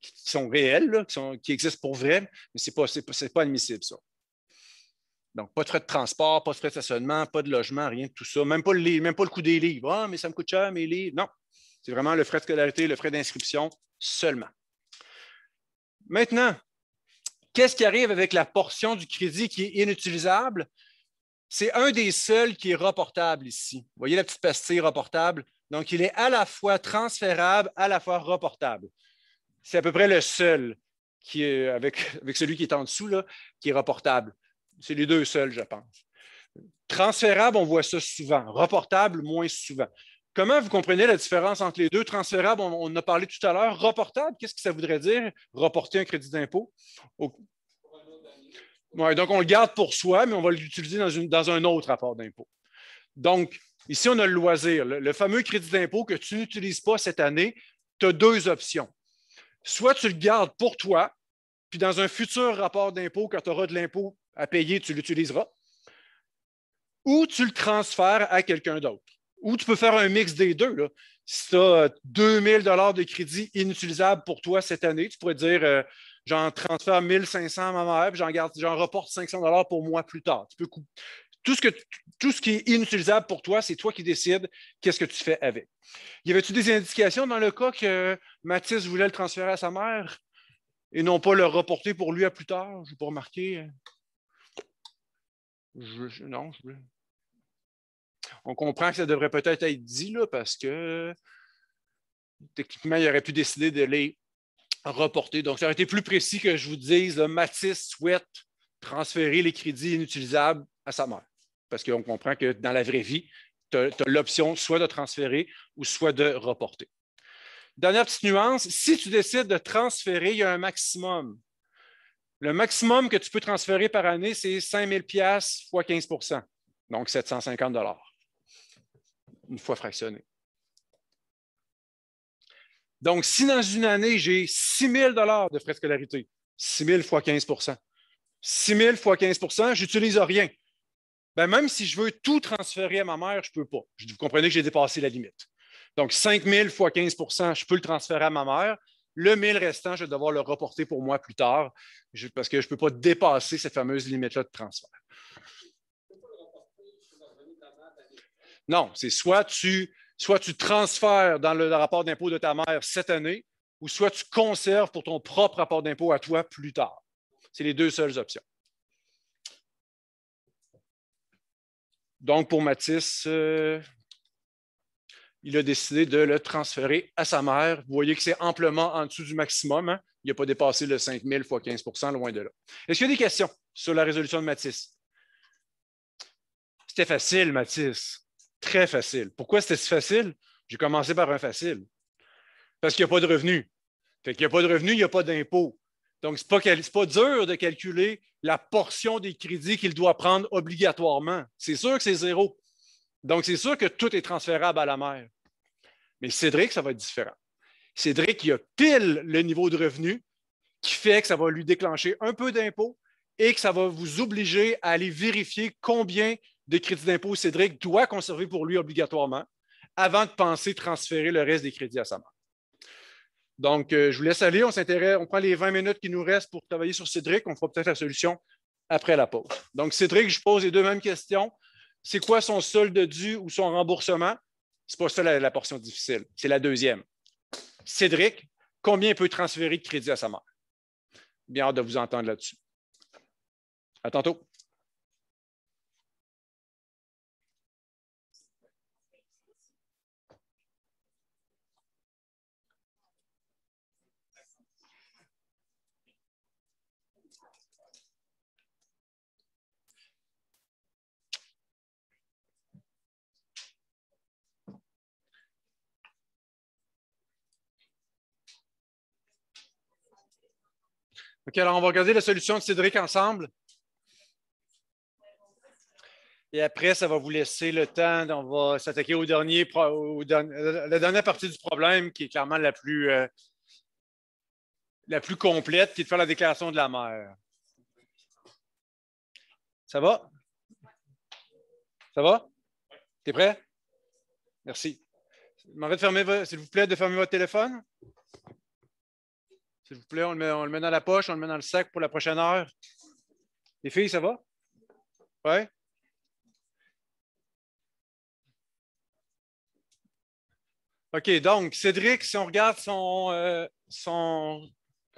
qui sont réels, qui, existent pour vrai, mais ce n'est pas, pas admissible, ça. Donc, pas de frais de transport, pas de frais de stationnement, pas de logement, rien de tout ça. Même pas le, même pas le coût des livres. Ah, mais ça me coûte cher, mes livres. Non. C'est vraiment le frais de scolarité, le frais d'inscription seulement. Maintenant, qu'est-ce qui arrive avec la portion du crédit qui est inutilisable? C'est un des seuls qui est reportable ici. Vous voyez la petite pastille reportable? Donc, il est à la fois transférable, à la fois reportable. C'est à peu près le seul qui avec, celui qui est en dessous, qui est reportable. C'est les deux seuls, je pense. Transférable, on voit ça souvent. Reportable, moins souvent. Comment vous comprenez la différence entre les deux? Transférable, on, a parlé tout à l'heure. Reportable, qu'est-ce que ça voudrait dire? Reporter un crédit d'impôt. donc, on le garde pour soi, mais on va l'utiliser dans, dans un autre rapport d'impôt. Donc, ici, on a le loisir. Le, le fameux crédit d'impôt que tu n'utilises pas cette année, tu as deux options. Soit tu le gardes pour toi, puis dans un futur rapport d'impôt, quand tu auras de l'impôt à payer, tu l'utiliseras. Ou tu le transfères à quelqu'un d'autre. Ou tu peux faire un mix des deux. Là. Si tu as 2000 de crédit inutilisable pour toi cette année, tu pourrais dire euh, j'en transfère 1500 à ma mère, et j'en, reporte 500 pour moi plus tard. Tu peux tout, ce que, tout ce qui est inutilisable pour toi, c'est toi qui décides qu'est-ce que tu fais avec. Y avait-tu des indications dans le cas que Mathis voulait le transférer à sa mère et non pas le reporter pour lui à plus tard? Je n'ai pas remarqué. Hein non, on comprend que ça devrait peut-être être dit, là, parce que techniquement, il aurait pu décider de les reporter. Donc, ça aurait été plus précis que je vous dise Mathis souhaite transférer les crédits inutilisables à sa mère. Parce qu'on comprend que dans la vraie vie, tu as l'option soit de transférer ou soit de reporter. Dernière petite nuance, si tu décides de transférer, il y a un maximum. Le maximum que tu peux transférer par année, c'est 5 000 x 15 donc 750 une fois fractionné. Donc, si dans une année, j'ai 6 000 de frais de scolarité, 6 000 fois 15 6 000 fois 15 j'utilise rien. Ben, même si je veux tout transférer à ma mère, je ne peux pas. Vous comprenez que j'ai dépassé la limite. Donc, 5 000 fois 15 je peux le transférer à ma mère. Le 1000 restant, je vais devoir le reporter pour moi plus tard parce que je ne peux pas dépasser cette fameuse limite-là de transfert. Non, c'est soit tu, soit tu transfères dans le, rapport d'impôt de ta mère cette année ou soit tu conserves pour ton propre rapport d'impôt à toi plus tard. C'est les deux seules options. Donc, pour Matisse, euh, il a décidé de le transférer à sa mère. Vous voyez que c'est amplement en dessous du maximum. Hein. Il n'a pas dépassé le 5 000 fois 15 loin de là. Est-ce qu'il y a des questions sur la résolution de Matisse? C'était facile, Matisse. Très facile. Pourquoi c'était si facile? J'ai commencé par un facile. Parce qu'il n'y a pas de revenu. Il n'y a pas de revenu, il n'y a pas d'impôt. Donc, ce n'est pas, dur de calculer la portion des crédits qu'il doit prendre obligatoirement. C'est sûr que c'est zéro. Donc, c'est sûr que tout est transférable à la mère. Mais Cédric, ça va être différent. Cédric, il a pile le niveau de revenu qui fait que ça va lui déclencher un peu d'impôt et que ça va vous obliger à aller vérifier combien de crédits d'impôt Cédric doit conserver pour lui obligatoirement avant de penser transférer le reste des crédits à sa mère. Donc, euh, je vous laisse aller, on s'intéresse, on prend les 20 minutes qui nous restent pour travailler sur Cédric, on fera peut-être la solution après la pause. Donc, Cédric, je pose les deux mêmes questions c'est quoi son solde dû ou son remboursement? C'est pas ça la, portion difficile. C'est la deuxième. Cédric, combien peut transférer de crédit à sa mère? Bien hâte de vous entendre là-dessus. À tantôt. OK, alors on va regarder la solution de Cédric ensemble. Et après, ça va vous laisser le temps. On va s'attaquer au dernier, euh, la dernière partie du problème qui est clairement la plus, euh, la plus complète, qui est de faire la déclaration de la mère. Ça va? Ça va? T'es prêt? Merci. Je de fermer, s'il vous plaît, de fermer votre téléphone. S'il vous plaît, on le, met, dans la poche, on le met dans le sac pour la prochaine heure. Les filles, ça va? Oui? OK, donc, Cédric, si on regarde son, euh, son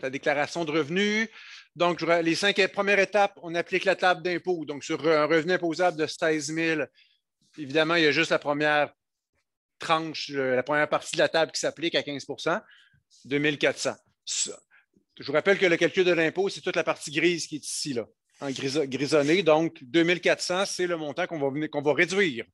la déclaration de revenus, donc les cinq premières étapes, on applique la table d'impôt. Donc, sur un revenu imposable de 16 000, évidemment, il y a juste la première tranche, la première partie de la table qui s'applique à 15 2400. Je vous rappelle que le calcul de l'impôt, c'est toute la partie grise qui est ici, là, en grisonné. Donc, 2400, c'est le montant qu'on va, réduire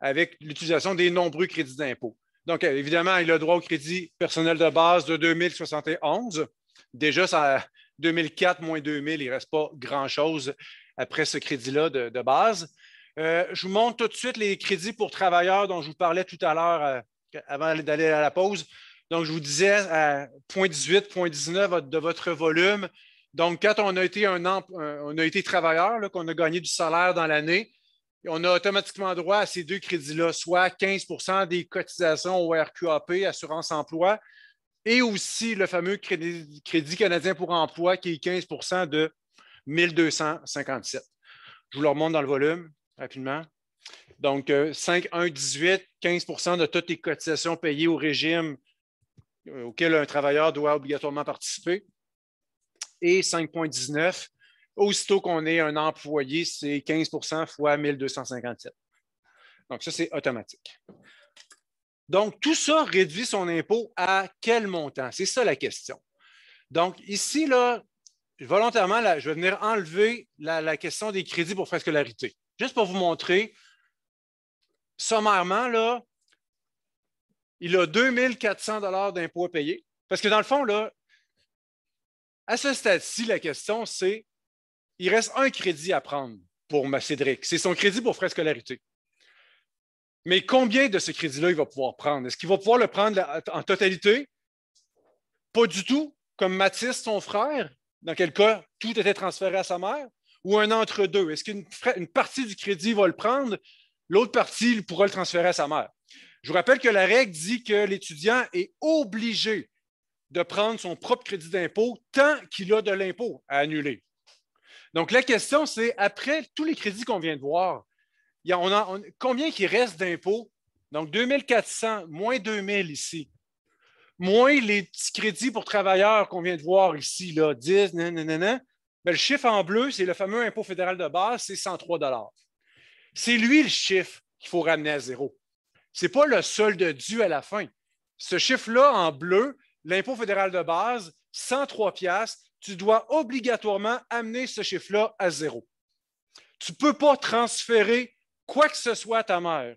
avec l'utilisation des nombreux crédits d'impôt. Donc, euh, évidemment, il a droit au crédit personnel de base de 2071. Déjà, ça, 2004 moins 2000, il ne reste pas grand-chose après ce crédit-là de, base. Euh, je vous montre tout de suite les crédits pour travailleurs dont je vous parlais tout à l'heure euh, avant d'aller à la pause. Donc, je vous disais, à 0.18, 0.19 de votre volume. Donc, quand on a été, un, on a été travailleur, qu'on a gagné du salaire dans l'année, on a automatiquement droit à ces deux crédits-là, soit 15 des cotisations au RQAP, assurance emploi, et aussi le fameux crédit, canadien pour emploi qui est 15 de 1257. Je vous le remonte dans le volume rapidement. Donc, 5, 1, 18, 15 de toutes les cotisations payées au régime euh, auquel un travailleur doit obligatoirement participer. Et 5.19, aussitôt qu'on est un employé, c'est 15 fois 1257. Donc, ça, c'est automatique. Donc, tout ça réduit son impôt à quel montant? C'est ça la question. Donc, ici, là, volontairement, là, je vais venir enlever la, question des crédits pour frais scolarité, juste pour vous montrer sommairement là, il a 2400 dollars d'impôts à payer. Parce que dans le fond, à ce stade-ci, la question, c'est il reste un crédit à prendre pour Cédric. C'est son crédit pour frais de scolarité. Mais combien de ce crédit-là il va pouvoir prendre? Est-ce qu'il va pouvoir le prendre en totalité? Pas du tout, comme Mathis, son frère, dans quel cas tout était transféré à sa mère, ou un entre-deux? Est-ce qu'une partie du crédit va le prendre, l'autre partie il pourra le transférer à sa mère? Je vous rappelle que la règle dit que l'étudiant est obligé de prendre son propre crédit d'impôt tant qu'il a de l'impôt à annuler. Donc, la question, c'est après tous les crédits qu'on vient de voir, il y on a, combien il reste d'impôt? Donc, 2400 moins 2000 ici, moins les petits crédits pour travailleurs qu'on vient de voir ici, là, 10, nanana. le chiffre en bleu, c'est le fameux impôt fédéral de base, c'est 103 C'est lui le chiffre qu'il faut ramener à zéro. Ce n'est pas le solde dû à la fin. Ce chiffre-là, en bleu, l'impôt fédéral de base, 103 pièces, tu dois obligatoirement amener ce chiffre-là à zéro. Tu ne peux pas transférer quoi que ce soit à ta mère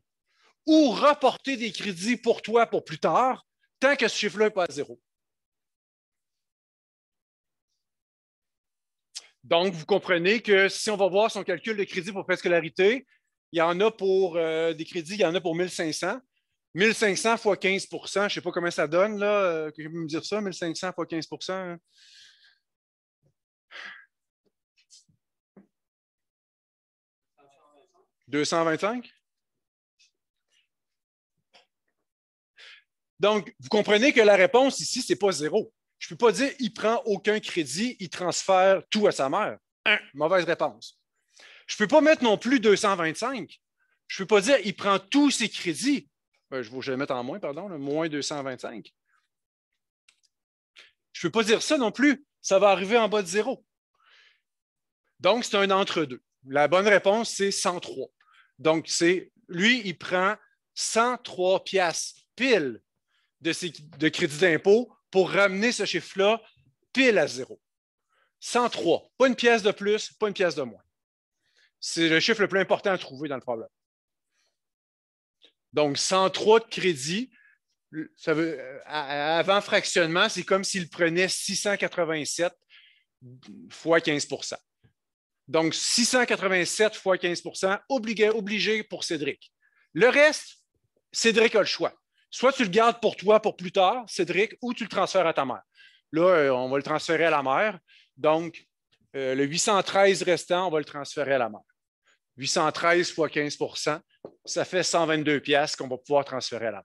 ou rapporter des crédits pour toi pour plus tard tant que ce chiffre-là n'est pas à zéro. Donc, vous comprenez que si on va voir son calcul de crédit pour prescolarité, il y en a pour euh, des crédits, il y en a pour 1500. 1500 fois 15 je ne sais pas comment ça donne, là. Euh, que je peux me dire ça, 1500 fois 15 225 ». Donc, vous comprenez que la réponse ici, ce n'est pas zéro. Je ne peux pas dire il prend aucun crédit, il transfère tout à sa mère. mauvaise réponse. Je ne peux pas mettre non plus 225. Je ne peux pas dire qu'il prend tous ses crédits. Euh, je vais le mettre en moins, pardon, le moins 225. Je ne peux pas dire ça non plus. Ça va arriver en bas de zéro. Donc, c'est un entre-deux. La bonne réponse, c'est 103. Donc, c'est lui, il prend 103 piastres pile de, crédits de crédit d'impôt pour ramener ce chiffre-là pile à zéro. 103. Pas une pièce de plus, pas une pièce de moins. C'est le chiffre le plus important à trouver dans le problème. Donc, 103 de crédit, ça veut, euh, avant fractionnement, c'est comme s'il prenait 687 fois 15 Donc, 687 fois 15 obligé, obligé pour Cédric. Le reste, Cédric a le choix. Soit tu le gardes pour toi pour plus tard, Cédric, ou tu le transfères à ta mère. Là, euh, on va le transférer à la mère. Donc, euh, le 813 restant, on va le transférer à la main. 813 fois 15 ça fait 122 pièces qu'on va pouvoir transférer à la main.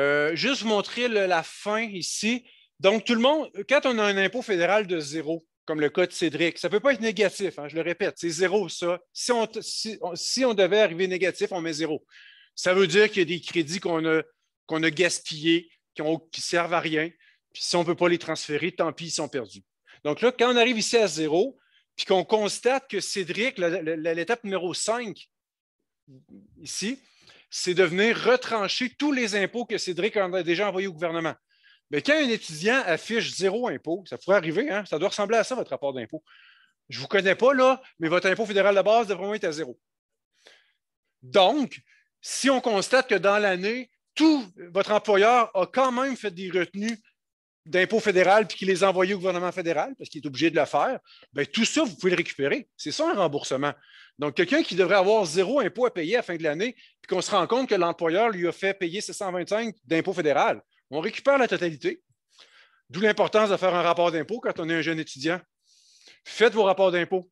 Euh, juste vous montrer la fin ici. Donc, tout le monde, quand on a un impôt fédéral de zéro, comme le cas de Cédric, ça ne peut pas être négatif, hein, je le répète, c'est zéro ça. Si on, devait arriver négatif, on met zéro. Ça veut dire qu'il y a des crédits qu'on a, gaspillés, qui, ne qui servent à rien. Puis si on ne peut pas les transférer, tant pis, ils sont perdus. Donc là, quand on arrive ici à zéro, puis qu'on constate que Cédric, l'étape numéro 5, ici, c'est de venir retrancher tous les impôts que Cédric a déjà envoyés au gouvernement. Mais quand un étudiant affiche zéro impôt, ça pourrait arriver, hein? ça doit ressembler à ça, votre rapport d'impôt. Je ne vous connais pas, là, mais votre impôt fédéral de base devrait être à zéro. Donc, si on constate que dans l'année, tout votre employeur a quand même fait des retenues d'impôt fédéral puis qu'il les a au gouvernement fédéral parce qu'il est obligé de le faire, bien, tout ça, vous pouvez le récupérer. C'est ça un remboursement. Donc, quelqu'un qui devrait avoir zéro impôt à payer à la fin de l'année, puis qu'on se rend compte que l'employeur lui a fait payer 725 d'impôt fédéral, on récupère la totalité. D'où l'importance de faire un rapport d'impôt quand on est un jeune étudiant. Faites vos rapports d'impôt.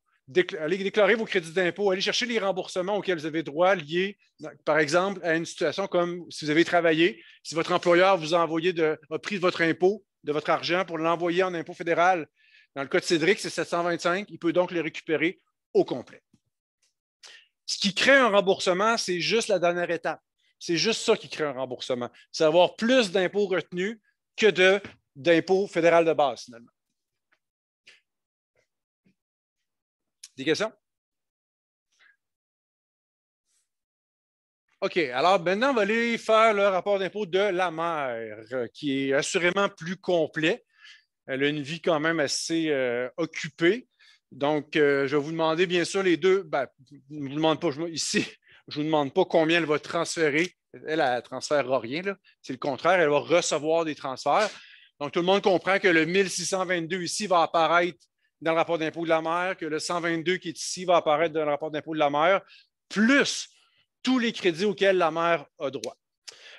allez déclarer vos crédits d'impôt, allez chercher les remboursements auxquels vous avez droit liés, par exemple, à une situation comme si vous avez travaillé, si votre employeur vous a envoyé de, a pris de votre impôt de votre argent pour l'envoyer en impôt fédéral. Dans le cas de Cédric, c'est 725. Il peut donc les récupérer au complet. Ce qui crée un remboursement, c'est juste la dernière étape. C'est juste ça qui crée un remboursement. C'est avoir plus d'impôts retenus que d'impôts fédéral de base, finalement. Des questions? OK, alors maintenant, on va aller faire le rapport d'impôt de la mère, euh, qui est assurément plus complet. Elle a une vie quand même assez euh, occupée. Donc, euh, je vais vous demander, bien sûr, les deux. Ben, je ne vous demande pas, ici, je ne vous demande pas combien elle va transférer. Elle, ne transférera rien. C'est le contraire, elle va recevoir des transferts. Donc, tout le monde comprend que le 1622 ici va apparaître dans le rapport d'impôt de la mère, que le 122 qui est ici va apparaître dans le rapport d'impôt de la mère plus tous les crédits auxquels la mère a droit.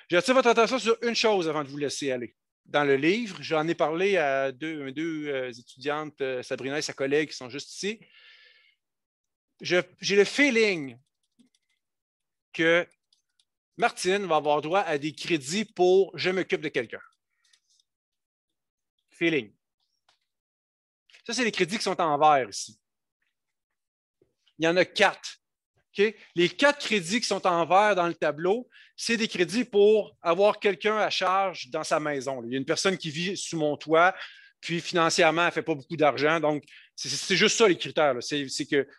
J'attire votre attention sur une chose avant de vous laisser aller. Dans le livre, j'en ai parlé à deux, deux euh, étudiantes, euh, Sabrina et sa collègue qui sont juste ici. J'ai le feeling que Martine va avoir droit à des crédits pour je m'occupe de quelqu'un. Feeling. Ça, c'est les crédits qui sont en vert ici. Il y en a quatre les quatre crédits qui sont en vert dans le tableau, c'est des crédits pour avoir quelqu'un à charge dans sa maison. Il y a une personne qui vit sous mon toit, puis financièrement, elle ne fait pas beaucoup d'argent. Donc, c'est juste ça les critères. C'est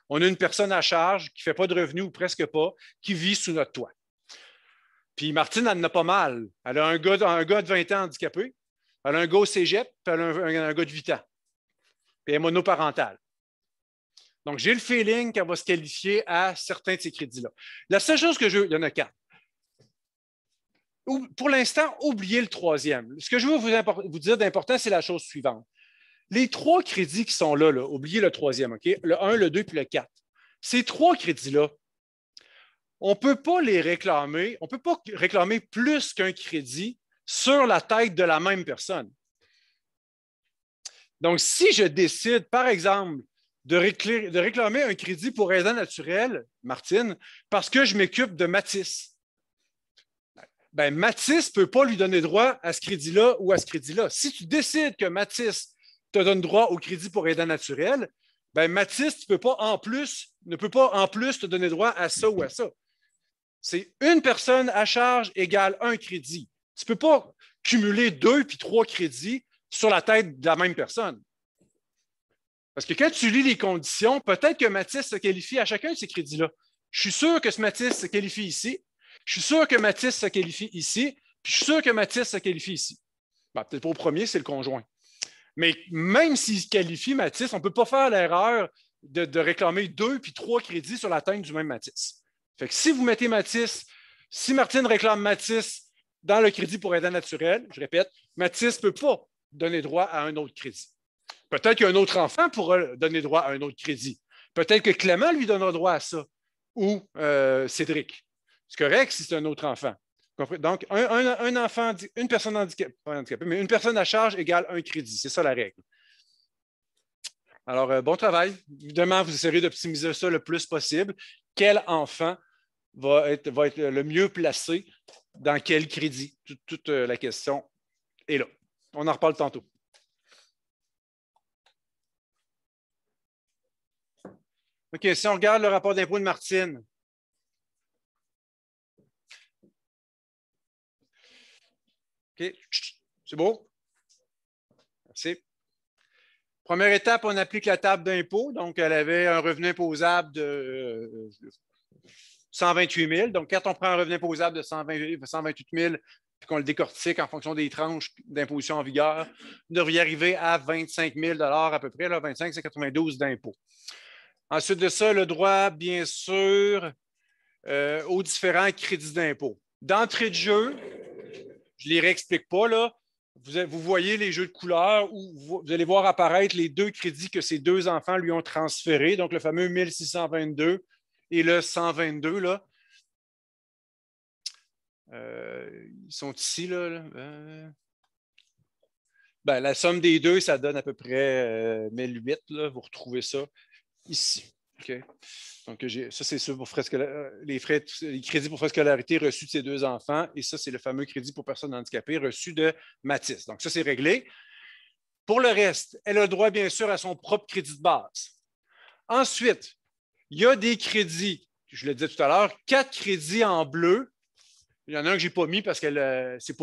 qu'on a une personne à charge qui ne fait pas de revenus ou presque pas, qui vit sous notre toit. Puis Martine, elle en a pas mal. Elle a un gars, un de 20 ans handicapé, elle a un gars au cégep, puis elle a un, un gars de 8 ans. Puis elle est monoparentale. Donc, j'ai le feeling qu'elle va se qualifier à certains de ces crédits-là. La seule chose que je veux, il y en a quatre. Pour l'instant, oubliez le troisième. Ce que je veux vous, dire d'important, c'est la chose suivante. Les trois crédits qui sont là, là oubliez le troisième, OK? Le 1, le 2 puis le 4. Ces trois crédits-là, on ne peut pas les réclamer, on ne peut pas réclamer plus qu'un crédit sur la tête de la même personne. Donc, si je décide, par exemple, de, réclamer un crédit pour aidant naturel, Martine, parce que je m'occupe de Matisse. Ben, Matisse ne peut pas lui donner droit à ce crédit-là ou à ce crédit-là. Si tu décides que Matisse te donne droit au crédit pour aidant naturel, ben, Matisse tu pas en plus, ne peut pas en plus te donner droit à ça ou à ça. C'est une personne à charge égale un crédit. Tu ne peux pas cumuler deux puis trois crédits sur la tête de la même personne. Parce que quand tu lis les conditions, peut-être que Mathis se qualifie à chacun de ces crédits-là. Je suis sûr que ce Mathis se qualifie ici. Je suis sûr que Mathis se qualifie ici. Puis je suis sûr que Mathis se qualifie ici. Ben, peut-être pas au premier, c'est le conjoint. Mais même s'il se qualifie Mathis, on ne peut pas faire l'erreur de, réclamer deux puis trois crédits sur la teinte du même Matisse. Fait que si vous mettez Matisse, si Martine réclame Matisse dans le crédit pour aidant naturel, je répète, Matisse ne peut pas donner droit à un autre crédit. Peut-être qu'un autre enfant pourra donner droit à un autre crédit. Peut-être que Clément lui donnera droit à ça ou euh, Cédric. C'est correct si c'est un autre enfant. Donc, un, enfant, une personne handicapée, mais une personne à charge égale un crédit. C'est ça la règle. Alors, euh, bon travail. Évidemment, vous essayerez d'optimiser ça le plus possible. Quel enfant va être, le mieux placé dans quel crédit? toute euh, la question est là. On en reparle tantôt. OK, si on regarde le rapport d'impôt de Martine. OK, c'est beau? Merci. Première étape, on applique la table d'impôt. Donc, elle avait un revenu imposable de 128 euh, 000. Donc, quand on prend un revenu imposable de 128 000 puis qu'on le décortique en fonction des tranches d'imposition en vigueur, on devrait arriver à 25 000 à peu près, là, 25, c'est 92 d'impôt. Ensuite de ça, le droit, bien sûr, euh, aux différents crédits d'impôt. D'entrée de jeu, je ne les réexplique pas, là. Vous, voyez les jeux de couleurs où vous, allez voir apparaître les deux crédits que ces deux enfants lui ont transférés, donc le fameux 1622 et le 122. Là. Euh, ils sont ici. Là, euh, ben, la somme des deux, ça donne à peu près 1008. Là. Vous retrouvez ça ici. Donc, ça, c'est pour euh, les crédits pour frais de scolarité reçus de ces deux enfants. Et ça, c'est le fameux crédit pour personnes handicapées reçu de Matisse. Donc, ça, c'est réglé. Pour le reste, elle a droit, bien sûr, à son propre crédit de base. Ensuite, il y a des crédits, je le disais tout à l'heure, quatre crédits en bleu il y en a un que je n'ai pas mis parce que c'est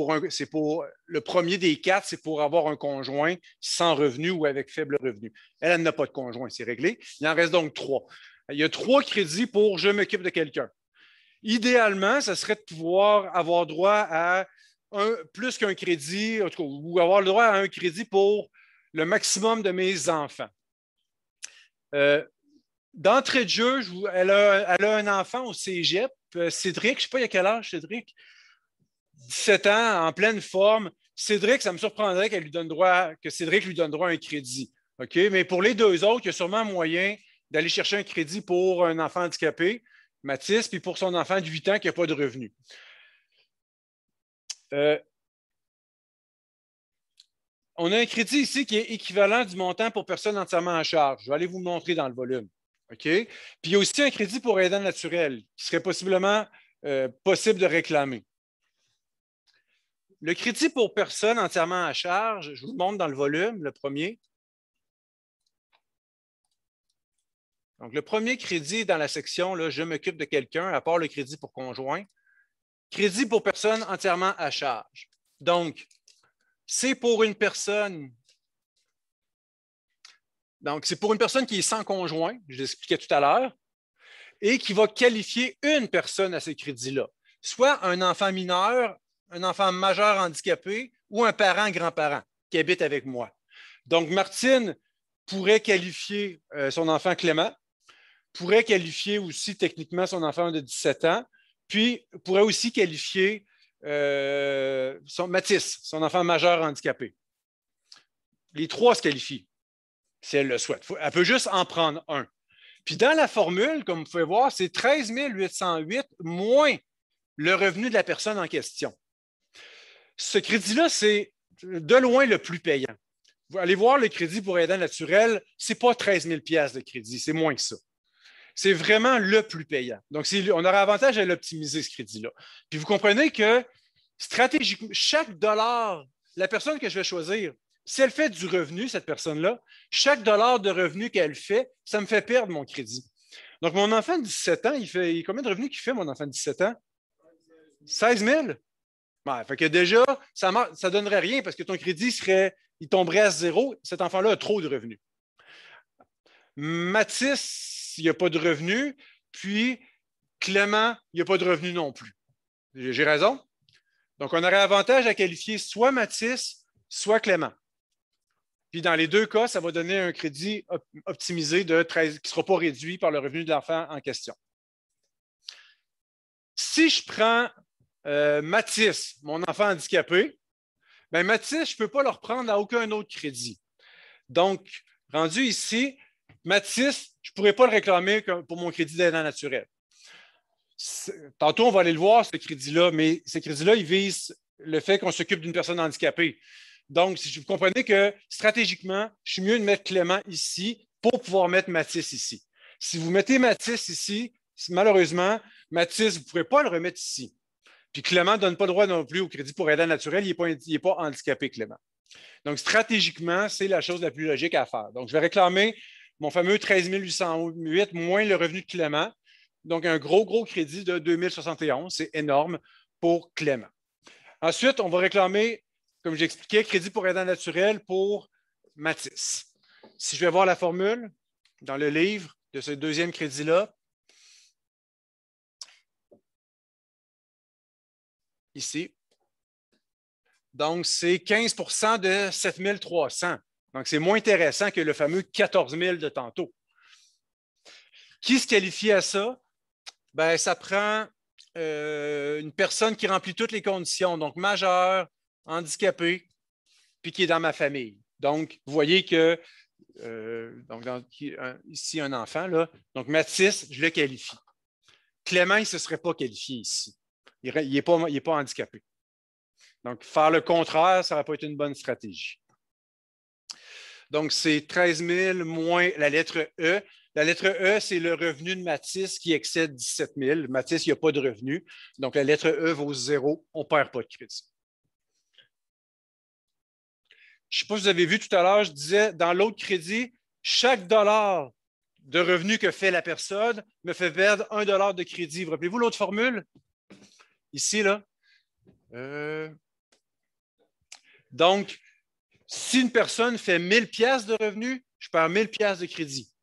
pour, le premier des quatre, c'est pour avoir un conjoint sans revenu ou avec faible revenu. Elle, elle n'a pas de conjoint, c'est réglé. Il en reste donc trois. Il y a trois crédits pour je m'occupe de quelqu'un. Idéalement, ça serait de pouvoir avoir droit à plus qu'un crédit, ou avoir le droit à un crédit pour le maximum de mes enfants. Euh, d'entrée de jeu, elle, a, elle, a, un enfant au cégep euh, Cédric, je sais pas il y a quel âge Cédric, 17 ans, en pleine forme. Cédric, ça me surprendrait qu'elle lui donne droit, que Cédric lui donne droit à un crédit. Mais pour les deux autres, il y a sûrement moyen d'aller chercher un crédit pour un enfant handicapé, Mathis, puis pour son enfant de 8 ans qui n'a pas de revenus. Euh, on a un crédit ici qui est équivalent du montant pour personne entièrement en charge. Je vais aller vous montrer dans le volume. OK? Puis il y a aussi un crédit pour aidant naturel qui serait possiblement euh, possible de réclamer. Le crédit pour personne entièrement à charge, je vous montre dans le volume, le premier. Donc, le premier crédit dans la section là, Je m'occupe de quelqu'un, à part le crédit pour conjoint. Crédit pour personne entièrement à charge. Donc, c'est pour une personne donc, c'est pour une personne qui est sans conjoint, je l'expliquais tout à l'heure, et qui va qualifier une personne à ce crédit là soit un enfant mineur, un enfant majeur handicapé ou un parent, grand-parent qui habite avec moi. Donc, Martine pourrait qualifier euh, son enfant Clément, pourrait qualifier aussi techniquement son enfant de 17 ans, puis pourrait aussi qualifier euh, son, Mathis, son enfant majeur handicapé. Les trois se qualifient si elle le souhaite. Elle peut juste en prendre un. Puis dans la formule, comme vous pouvez voir, c'est 13 808 moins le revenu de la personne en question. Ce crédit-là, c'est de loin le plus payant. Vous allez voir le crédit pour aidant naturel, ce n'est pas 13 000 de crédit, c'est moins que ça. C'est vraiment le plus payant. Donc, on aura avantage à l'optimiser, ce crédit-là. Puis vous comprenez que stratégiquement, chaque dollar, la personne que je vais choisir, si elle fait du revenu, cette personne-là, chaque dollar de revenu qu'elle fait, ça me fait perdre mon crédit. Donc, mon enfant de 17 ans, il fait combien de revenus qu'il fait, mon enfant de 17 ans? 16 000. Ouais, fait que déjà, ça ne donnerait rien parce que ton crédit serait, il tomberait à zéro. Cet enfant-là a trop de revenus. Mathis, il n'y a pas de revenus. Puis Clément, il n'y a pas de revenus non plus. J'ai raison? Donc, on aurait avantage à qualifier soit Mathis, soit Clément. Puis dans les deux cas, ça va donner un crédit optimisé qui ne sera pas réduit par le revenu de l'enfant en question. Si je prends Matisse, euh, Mathis, mon enfant handicapé, bien Mathis, je ne peux pas le reprendre à aucun autre crédit. Donc, rendu ici, Matisse, je ne pourrais pas le réclamer pour mon crédit d'aide naturel. Tantôt, on va aller le voir, ce crédit-là, mais ce crédit-là, il vise le fait qu'on s'occupe d'une personne handicapée. Donc, si vous comprenez que stratégiquement, je suis mieux de mettre Clément ici pour pouvoir mettre Mathis ici. Si vous mettez Mathis ici, malheureusement, Mathis, vous ne pourrez pas le remettre ici. Puis Clément ne donne pas droit non plus au crédit pour aide naturel. Il n'est pas handicapé, Clément. Donc, stratégiquement, c'est la chose la plus logique à faire. Donc, je vais réclamer mon fameux 13 808 moins le revenu de Clément. Donc, un gros, gros crédit de 2071. C'est énorme pour Clément. Ensuite, on va réclamer comme j'expliquais, crédit pour aidant naturel pour Matisse. Si je vais voir la formule dans le livre de ce deuxième crédit-là, ici, donc c'est 15 de 7 300. Donc c'est moins intéressant que le fameux 14 000 de tantôt. Qui se qualifie à ça? Ben ça prend euh, une personne qui remplit toutes les conditions, donc majeure, handicapé, puis qui est dans ma famille. Donc, vous voyez que, euh, ici, un enfant, là, donc Mathis, je le qualifie. Clément, il ne se serait pas qualifié ici. Il n'est pas, handicapé. Donc, faire le contraire, ça n'aurait pas été une bonne stratégie. Donc, c'est 13 000 moins la lettre E. La lettre E, c'est le revenu de Matisse qui excède 17 000. Matisse, il n'y a pas de revenu. Donc, la lettre E vaut zéro. On ne perd pas de crédit. Je ne sais pas si vous avez vu tout à l'heure, je disais dans l'autre crédit, chaque dollar de revenu que fait la personne me fait perdre un dollar de crédit. Vous rappelez-vous l'autre formule? Ici, là. Euh, donc, si une personne fait 1000 pièces de revenus, je perds 1000 pièces de crédit.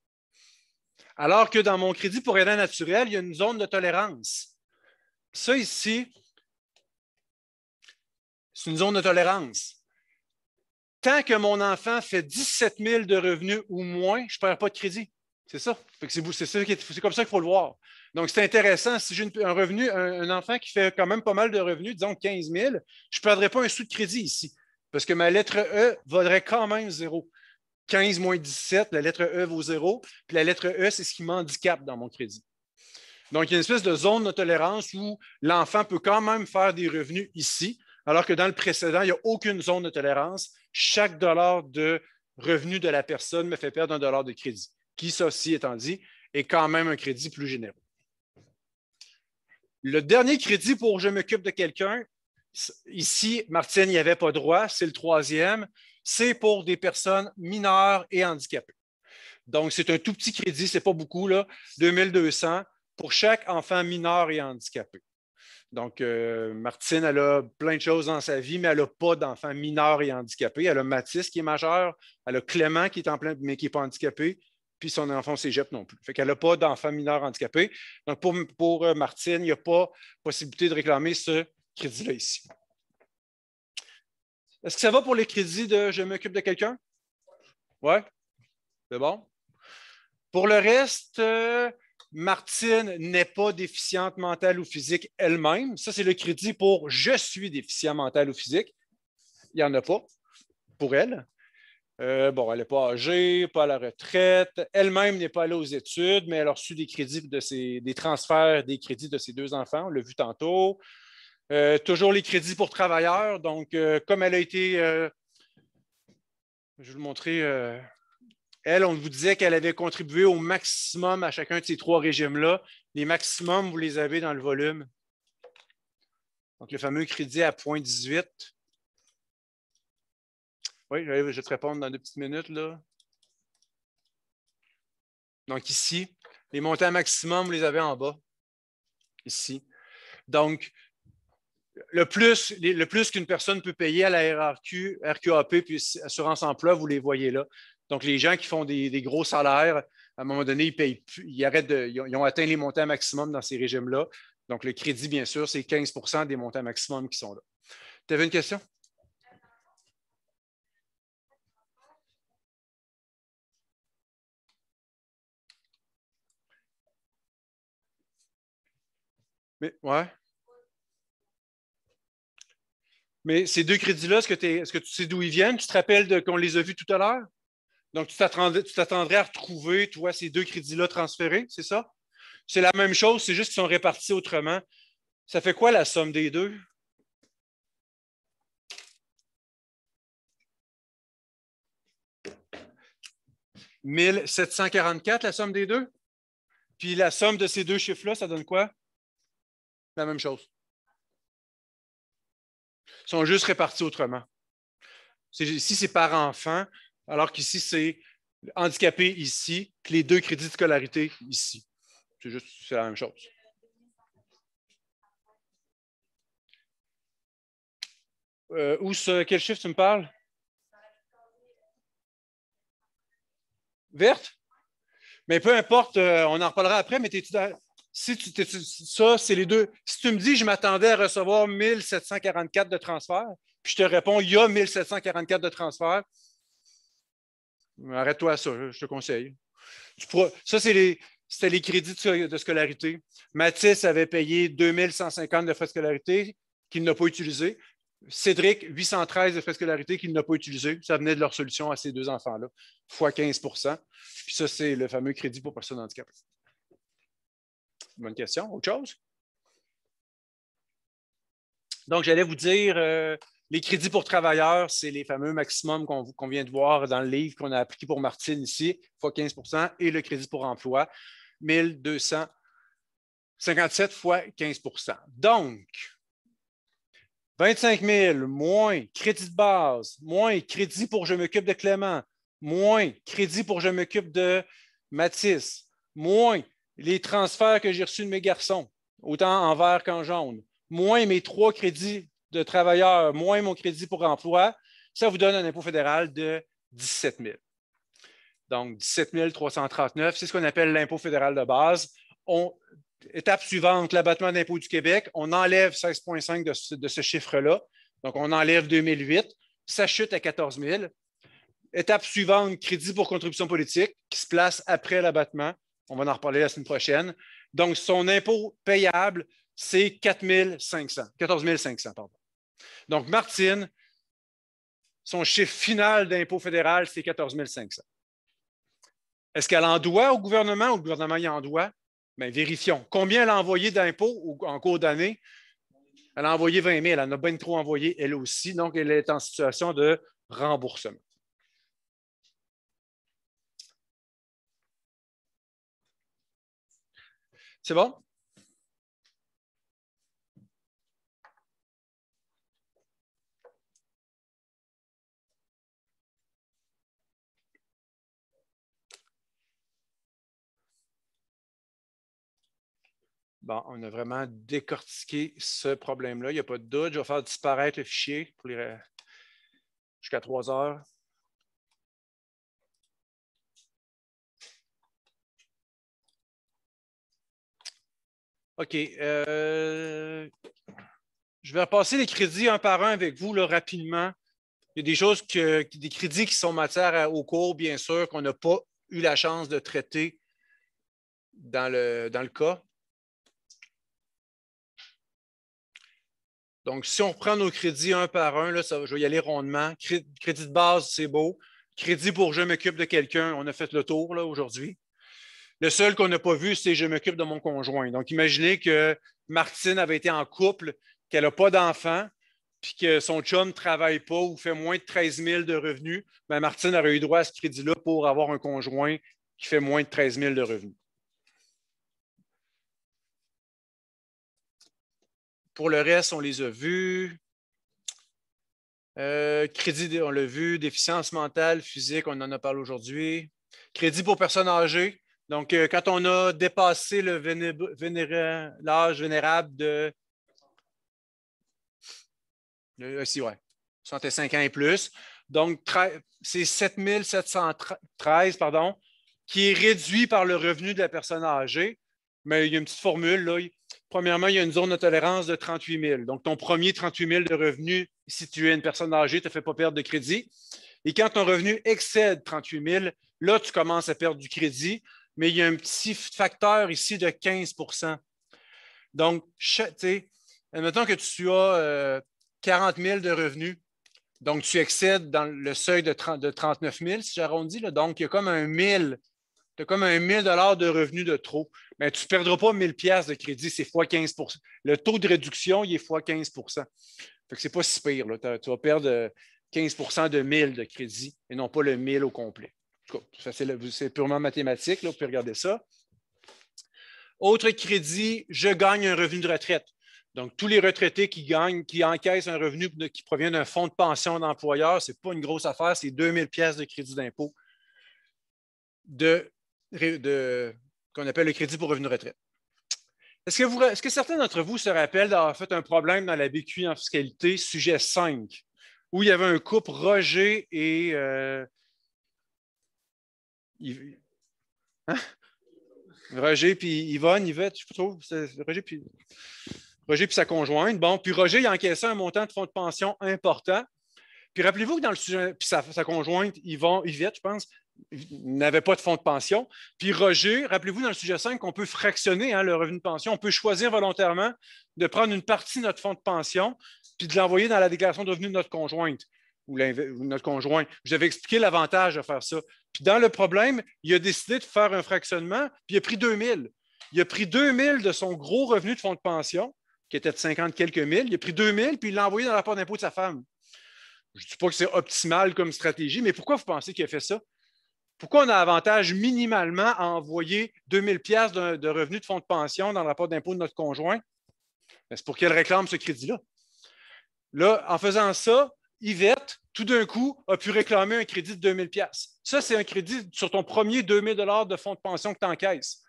Alors que dans mon crédit pour aidant naturel, il y a une zone de tolérance. Ça ici, c'est une zone de tolérance tant que mon enfant fait 17 000 de revenus ou moins, je ne perds pas de crédit. C'est ça. C'est comme ça qu'il faut le voir. Donc, c'est intéressant. Si j'ai un revenu, un, enfant qui fait quand même pas mal de revenus, disons 15 000, je ne perdrai pas un sou de crédit ici, parce que ma lettre E vaudrait quand même zéro. 15 moins 17, la lettre E vaut zéro, puis la lettre E, c'est ce qui m'handicape dans mon crédit. Donc, il y a une espèce de zone de tolérance où l'enfant peut quand même faire des revenus ici, alors que dans le précédent, il n'y a aucune zone de tolérance chaque dollar de revenu de la personne me fait perdre un dollar de crédit, qui, ça aussi étant dit, est quand même un crédit plus généreux. Le dernier crédit pour je m'occupe de quelqu'un, ici, Martine n'y avait pas droit, c'est le troisième, c'est pour des personnes mineures et handicapées. Donc, c'est un tout petit crédit, ce n'est pas beaucoup, là, 2200 pour chaque enfant mineur et handicapé. Donc, euh, Martine, elle a plein de choses dans sa vie, mais elle n'a pas d'enfants mineurs et handicapés. Elle a Mathis qui est majeur, elle a Clément qui est en plein, mais qui n'est pas handicapé, puis son enfant cégep non plus. Fait qu'elle n'a pas d'enfants mineurs handicapés. Donc, pour, euh, Martine, il n'y a pas possibilité de réclamer ce crédit-là ici. Est-ce que ça va pour les crédits de je m'occupe de quelqu'un? Oui? C'est bon? Pour le reste, euh, Martine n'est pas déficiente mentale ou physique elle-même. Ça, c'est le crédit pour je suis déficient mental ou physique. Il n'y en a pas pour elle. Euh, bon, elle n'est pas âgée, pas à la retraite. Elle-même n'est pas allée aux études, mais elle a reçu des crédits de des transferts des crédits de ses deux enfants. On l'a vu tantôt. Euh, toujours les crédits pour travailleurs. Donc, euh, comme elle a été, je vais vous le montrer elle, on vous disait qu'elle avait contribué au maximum à chacun de ces trois régimes-là. Les maximums, vous les avez dans le volume. Donc, le fameux crédit à 0.18. Oui, je vais te répondre dans deux petites minutes. Là. Donc, ici, les montants maximum, vous les avez en bas, ici. Donc, le plus, le plus qu'une personne peut payer à la RRQ, RQAP puis Assurance Emploi, vous les voyez là. Donc, les gens qui font des, gros salaires, à un moment donné, ils, payent ils, arrêtent ils, ont, atteint les montants maximum dans ces régimes-là. Donc, le crédit, bien sûr, c'est 15 des montants maximums qui sont là. Tu avais une question? Mais, ouais. Mais ces deux crédits-là, que, est -ce que tu sais d'où ils viennent? Tu te rappelles qu'on les a vus tout à l'heure? Donc, tu t'attendrais, à retrouver, toi, ces deux crédits-là transférés, c'est ça? C'est la même chose, c'est juste qu'ils sont répartis autrement. Ça fait quoi la somme des deux? « 1744, la somme des deux. Puis la somme de ces deux chiffres-là, ça donne quoi? La même chose. Ils sont juste répartis autrement. Si c'est par enfant alors qu'ici, c'est handicapé ici, les deux crédits de scolarité ici. C'est juste la même chose. Euh, où ce, euh, quel chiffre tu me parles? Verte? Mais peu importe, euh, on en reparlera après, mais si tu, ça, c'est les deux. Si tu me dis, je m'attendais à recevoir 1744 de transfert, puis je te réponds, il y a 1744 de transfert, Arrête-toi à ça, je te conseille. Ça, les, c'était les crédits de scolarité. Mathis avait payé 2150 de frais de scolarité qu'il n'a pas utilisé. Cédric, 813 de frais de scolarité qu'il n'a pas utilisé. Ça venait de leur solution à ces deux enfants-là, fois 15 Puis ça, c'est le fameux crédit pour personnes handicapées. Bonne question. Autre chose? Donc, j'allais vous dire, euh, les crédits pour travailleurs, c'est les fameux maximums qu'on vient de voir dans le livre qu'on a appliqué pour Martine ici, fois 15 et le crédit pour emploi, 1257 fois 15 Donc, 25 000 moins crédit de base, moins crédit pour je m'occupe de Clément, moins crédit pour je m'occupe de Matisse, moins les transferts que j'ai reçus de mes garçons, autant en vert qu'en jaune, moins mes trois crédits de travailleurs moins mon crédit pour emploi, ça vous donne un impôt fédéral de 17 000. Donc, 17 339, c'est ce qu'on appelle l'impôt fédéral de base. étape suivante, l'abattement d'impôt du Québec, on enlève 16,5 de ce, chiffre-là. Donc, on enlève 2008, ça chute à 14 000. Étape suivante, crédit pour contribution politique, qui se place après l'abattement. On va en reparler la semaine prochaine. Donc, son impôt payable, c'est 4 500, 14 500, donc, Martine, son chiffre final d'impôt fédéral, c'est 14 500. Est-ce qu'elle en doit au gouvernement ou le gouvernement y en doit? Bien, vérifions. Combien elle a envoyé d'impôts en cours d'année? Elle a envoyé 20 000. Elle en a bien trop envoyé, elle aussi. Donc, elle est en situation de remboursement. C'est bon? Bon, on a vraiment décortiqué ce problème-là. Il n'y a pas de doute. Je vais faire disparaître le fichier jusqu'à trois heures. OK. Euh, je vais repasser les crédits un par un avec vous là, rapidement. Il y a des choses que, des crédits qui sont matière au cours, bien sûr, qu'on n'a pas eu la chance de traiter dans le cas. Donc, si on reprend nos crédits un par un, là, je vais y aller rondement. Crédit de base, c'est beau. Crédit pour je m'occupe de quelqu'un, on a fait le tour aujourd'hui. Le seul qu'on n'a pas vu, c'est je m'occupe de mon conjoint. Donc, imaginez que Martine avait été en couple, qu'elle n'a pas d'enfant, puis que son chum ne travaille pas ou fait moins de 13 000 de revenus. mais ben, Martine aurait eu droit à ce crédit-là pour avoir un conjoint qui fait moins de 13 000 de revenus. Pour le reste, on les a vus. Euh, crédit, on l'a vu, déficience mentale, physique, on en a parlé aujourd'hui. Crédit pour personnes âgées. Donc, euh, quand on a dépassé le l'âge vénérable de. Euh, si, 65 ans et plus. Donc, c'est 7 713, pardon, qui est réduit par le revenu de la personne âgée. Mais il y a une petite formule, là. Premièrement, il y a une zone de tolérance de 38 000. Donc, ton premier 38 000 de revenus, si tu es une personne âgée, ne te fait pas perdre de crédit. Et quand ton revenu excède 38 000, là, tu commences à perdre du crédit, mais il y a un petit facteur ici de 15 Donc, tu admettons que tu as 40 euh, 000 de revenus, donc tu excèdes dans le seuil de, 39 000, si j'arrondis, là, donc il y a comme un 000, tu as comme un 000 de revenus de trop mais tu ne perdras pas 1000 pièces de crédit, c'est x 15 Le taux de réduction, il est x 15 Ce n'est c'est pas si pire. Là. Tu vas perdre 15 euh, de 1000 de crédit et non pas le 1000 au complet. C'est purement mathématique, là, vous pouvez regarder ça. Autre crédit, je gagne un revenu de retraite. Donc, tous les retraités qui gagnent, qui encaissent un revenu qui provient d'un fonds de pension d'employeur, ce n'est pas une grosse affaire, c'est 2000 pièces de crédit d'impôt de, de, qu'on appelle le crédit pour revenu retraite. Est-ce que, vous, ce que certains d'entre vous se rappellent d'avoir fait un problème dans la BQI en fiscalité, sujet 5, où il y avait un couple, Roger et. Euh, hein? Roger puis Yvonne, Yvette, je trouve, Roger puis Roger sa conjointe. Bon, puis Roger, il encaissait un montant de fonds de pension important. Puis rappelez-vous que dans le sujet, puis sa, conjointe, Yvette, je pense, n'avait pas de fonds de pension. Puis Roger, rappelez-vous dans le sujet 5 qu'on peut fractionner hein, le revenu de pension. On peut choisir volontairement de prendre une partie de notre fonds de pension puis de l'envoyer dans la déclaration de revenus de notre conjointe ou, notre conjoint. Je avais expliqué l'avantage de faire ça. Puis dans le problème, il a décidé de faire un fractionnement puis il a pris 2000. Il a pris 2000 de son gros revenu de fonds de pension qui était de 50 quelques mille. Il a pris 2000 puis il l'a envoyé dans l'apport d'impôt de sa femme. Je ne dis pas que c'est optimal comme stratégie, mais pourquoi vous pensez qu'il a fait ça? Pourquoi on a avantage minimalement à envoyer 2000 pièces de, revenus de fonds de pension dans le rapport d'impôt de notre conjoint? Ben, c'est pour qu'elle réclame ce crédit-là. Là, en faisant ça, Yvette, tout d'un coup, a pu réclamer un crédit de 2000 pièces. Ça, c'est un crédit sur ton premier 2000 de fonds de pension que tu encaisses.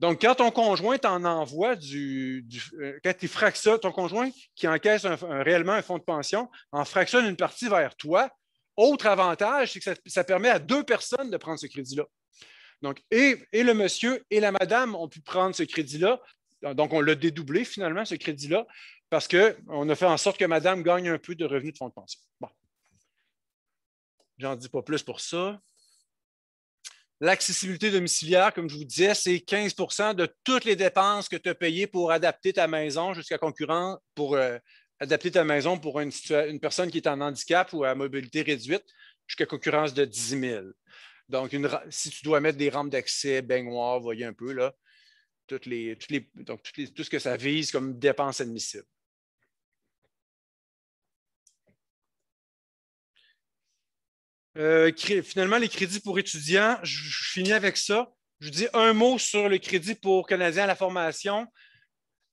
Donc, quand ton conjoint t'en envoie du. Euh, quand il fractionne, ton conjoint qui encaisse réellement un fonds de pension en fractionne une partie vers toi, autre avantage, c'est que ça, permet à deux personnes de prendre ce crédit-là. Donc, et, et, le monsieur et la madame ont pu prendre ce crédit-là. Donc, on l'a dédoublé finalement, ce crédit-là, parce qu'on a fait en sorte que madame gagne un peu de revenus de fonds de pension. Bon. J'en dis pas plus pour ça. L'accessibilité domiciliaire, comme je vous disais, c'est 15 de toutes les dépenses que tu as payées pour adapter ta maison jusqu'à concurrence, pour euh, adapter ta maison pour une, personne qui est en handicap ou à mobilité réduite jusqu'à concurrence de 10 000. Donc, si tu dois mettre des rampes d'accès, baignoires, voyez un peu, là, tout ce que ça vise comme dépenses admissibles. Euh, finalement, les crédits pour étudiants, je, finis avec ça. Je dis un mot sur le crédit pour Canadiens à la formation.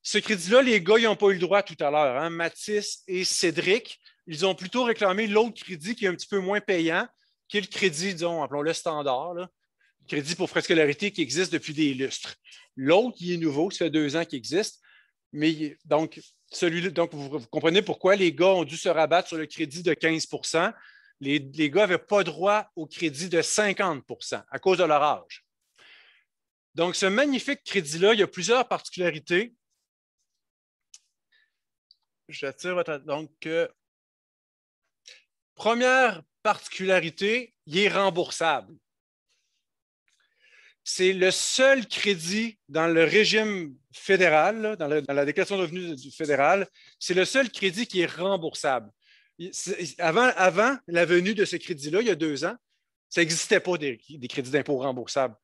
Ce crédit-là, les gars, ils n'ont pas eu le droit tout à l'heure. Hein? Mathis et Cédric, ils ont plutôt réclamé l'autre crédit qui est un petit peu moins payant, qui est le crédit, disons, appelons-le standard, Le crédit pour frais scolarité qui existe depuis des lustres. L'autre, il est nouveau, ça fait deux ans qu'il existe. Mais donc, celui donc vous comprenez pourquoi les gars ont dû se rabattre sur le crédit de 15 les, gars n'avaient pas droit au crédit de 50 à cause de leur âge. Donc, ce magnifique crédit-là, il y a plusieurs particularités. J'attire votre Donc, première particularité, il est remboursable. C'est le seul crédit dans le régime fédéral, dans, la déclaration de revenus fédéral. c'est le seul crédit qui est remboursable. Avant, la venue de ce crédit-là, il y a deux ans, ça n'existait pas des, crédits d'impôt remboursables.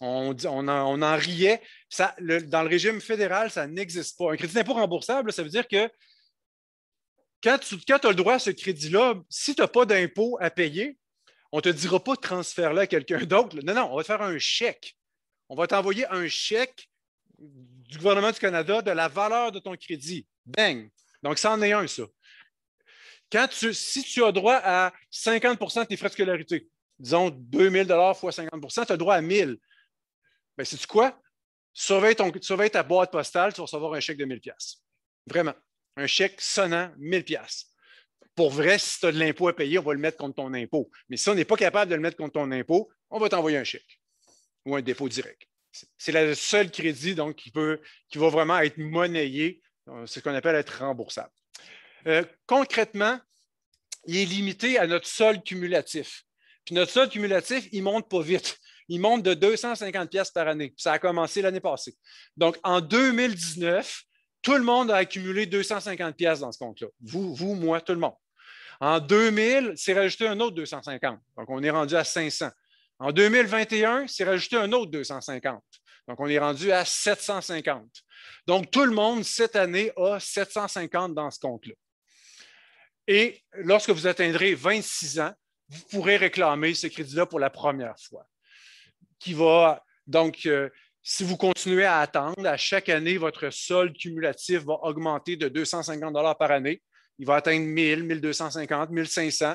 On, en, riait. dans le régime fédéral, ça n'existe pas. Un crédit d'impôt remboursable, ça veut dire que quand tu as le droit à ce crédit-là, si tu n'as pas d'impôt à payer, on ne te dira pas de transfert-là à quelqu'un d'autre. Non, non, on va te faire un chèque. On va t'envoyer un chèque du gouvernement du Canada de la valeur de ton crédit. Bang! Donc, ça en est un, ça si tu as droit à 50 de tes frais de scolarité, disons 2000 fois 50 tu as droit à 1000 000. cest tu quoi? Surveille, ta boîte postale, tu vas recevoir un chèque de 1000 Vraiment. Un chèque sonnant 1 1000 Pour vrai, si tu as de l'impôt à payer, on va le mettre contre ton impôt. Mais si on n'est pas capable de le mettre contre ton impôt, on va t'envoyer un chèque ou un dépôt direct. C'est le seul crédit donc, qui, peut, qui va vraiment être monnayé, euh, c'est ce qu'on appelle être remboursable. Euh, concrètement, il est limité à notre solde cumulatif. Puis notre solde cumulatif, il ne monte pas vite. Il monte de 250 pièces par année. Ça a commencé l'année passée. Donc, en 2019, tout le monde a accumulé 250 pièces dans ce compte-là. Vous, vous, moi, tout le monde. En 2000, c'est rajouté un autre 250. Donc, on est rendu à 500. En 2021, c'est rajouté un autre 250. Donc, on est rendu à 750. Donc, tout le monde, cette année, a 750 dans ce compte-là. Et lorsque vous atteindrez 26 ans, vous pourrez réclamer ce crédit-là pour la première fois. Qui va donc, euh, si vous continuez à attendre, à chaque année, votre solde cumulatif va augmenter de 250 par année. Il va atteindre 1000, 1250, 1500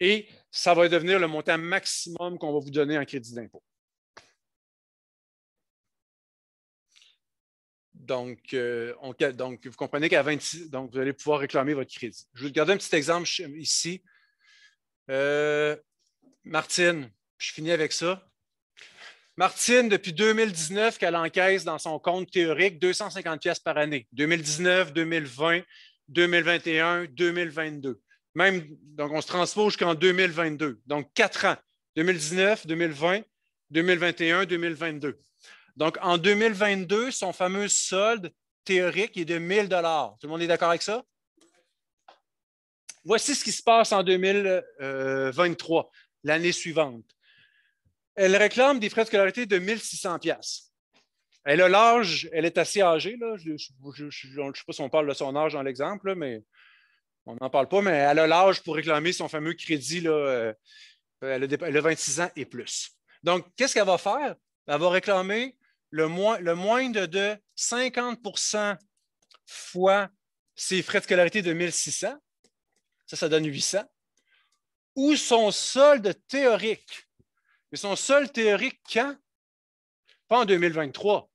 et ça va devenir le montant maximum qu'on va vous donner en crédit d'impôt. Donc, donc, vous comprenez qu'à 26, donc vous allez pouvoir réclamer votre crédit. Je vais vous garder un petit exemple ici. Martine, je finis avec ça. Martine, depuis 2019, qu'elle encaisse dans son compte théorique 250 pièces par année. 2019, 2020, 2021, 2022. Même, donc on se transpose jusqu'en 2022. Donc, quatre ans. 2019, 2020, 2021, 2022. Donc, en 2022, son fameux solde théorique est de 1000 dollars. Tout le monde est d'accord avec ça? Voici ce qui se passe en 2023, l'année suivante. Elle réclame des frais de scolarité de 1600 pièces. Elle a l'âge, elle est assez âgée, je ne sais pas si on parle de son âge dans l'exemple, mais on n'en parle pas, mais elle a l'âge pour réclamer son fameux crédit. Là, euh, elle, a, 26 ans et plus. Donc, qu'est-ce qu'elle va faire? Elle va réclamer le, moins, de 50 fois ses frais de scolarité de 1600, ça, ça donne 800, ou son solde théorique. Mais son solde théorique, quand? Pas en 2023,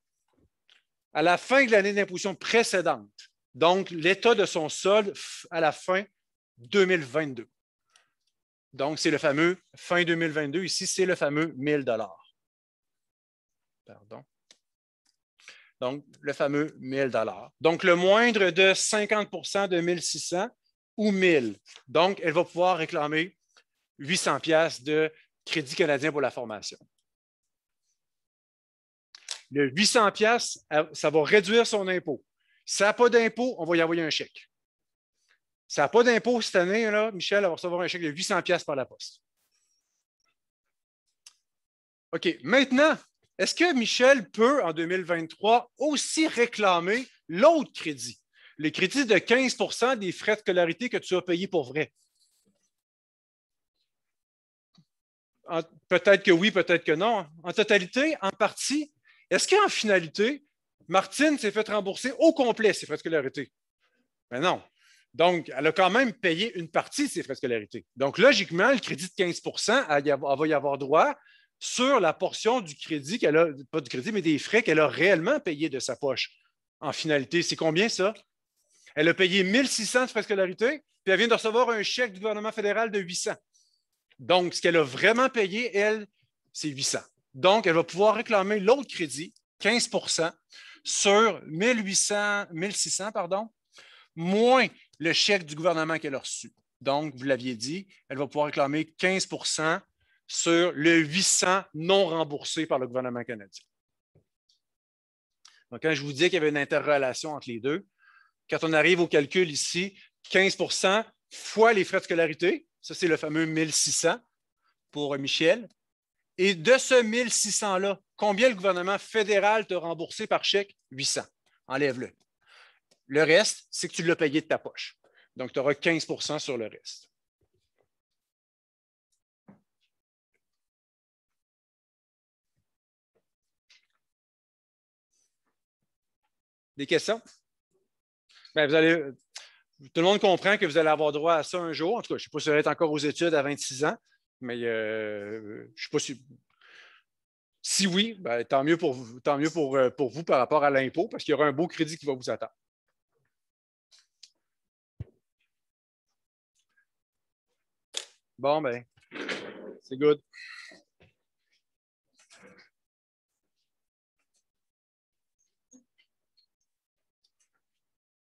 à la fin de l'année d'imposition précédente. Donc, l'état de son solde à la fin 2022. Donc, c'est le fameux fin 2022. Ici, c'est le fameux 1000 Pardon donc le fameux 1000 dollars. Donc le moindre de 50 de 1600 ou 1000. Donc elle va pouvoir réclamer 800 pièces de crédit canadien pour la formation. Le 800 pièces, euh, ça va réduire son impôt. ça n'a pas d'impôt, on va y envoyer un chèque. ça n'a pas d'impôt cette année, là, Michel va recevoir un chèque de 800 pièces par la poste. OK. Maintenant, est-ce que Michel peut, en 2023, aussi réclamer l'autre crédit, le crédit de 15 des frais de scolarité que tu as payés pour vrai? Peut-être que oui, peut-être que non. En totalité, en partie, est-ce qu'en finalité, Martine s'est fait rembourser au complet ses frais de scolarité? Ben non. Donc, elle a quand même payé une partie de ses frais de scolarité. Donc, logiquement, le crédit de 15 elle va y avoir droit, sur la portion du crédit qu'elle a, pas du crédit, mais des frais qu'elle a réellement payés de sa poche. En finalité, c'est combien ça? Elle a payé 1600 de frais de scolarité, puis elle vient de recevoir un chèque du gouvernement fédéral de 800. Donc, ce qu'elle a vraiment payé, elle, c'est 800. Donc, elle va pouvoir réclamer l'autre crédit, 15 sur 1800, 1600, pardon, moins le chèque du gouvernement qu'elle a reçu. Donc, vous l'aviez dit, elle va pouvoir réclamer 15 sur le 800 non remboursé par le gouvernement canadien. Donc, quand je vous dis qu'il y avait une interrelation entre les deux, quand on arrive au calcul ici, 15 fois les frais de scolarité, ça c'est le fameux 1600 pour Michel. Et de ce 1600-là, combien le gouvernement fédéral te remboursé par chèque? 800. Enlève-le. Le reste, c'est que tu l'as payé de ta poche. Donc, tu auras 15 sur le reste. Des questions? Ben, vous allez, tout le monde comprend que vous allez avoir droit à ça un jour. En tout cas, je ne sais pas si vous êtes encore aux études à 26 ans, mais euh, je ne sais pas si. Si oui, ben, tant mieux, pour vous, tant mieux pour, euh, pour vous par rapport à l'impôt, parce qu'il y aura un beau crédit qui va vous attendre. Bon, ben, c'est good.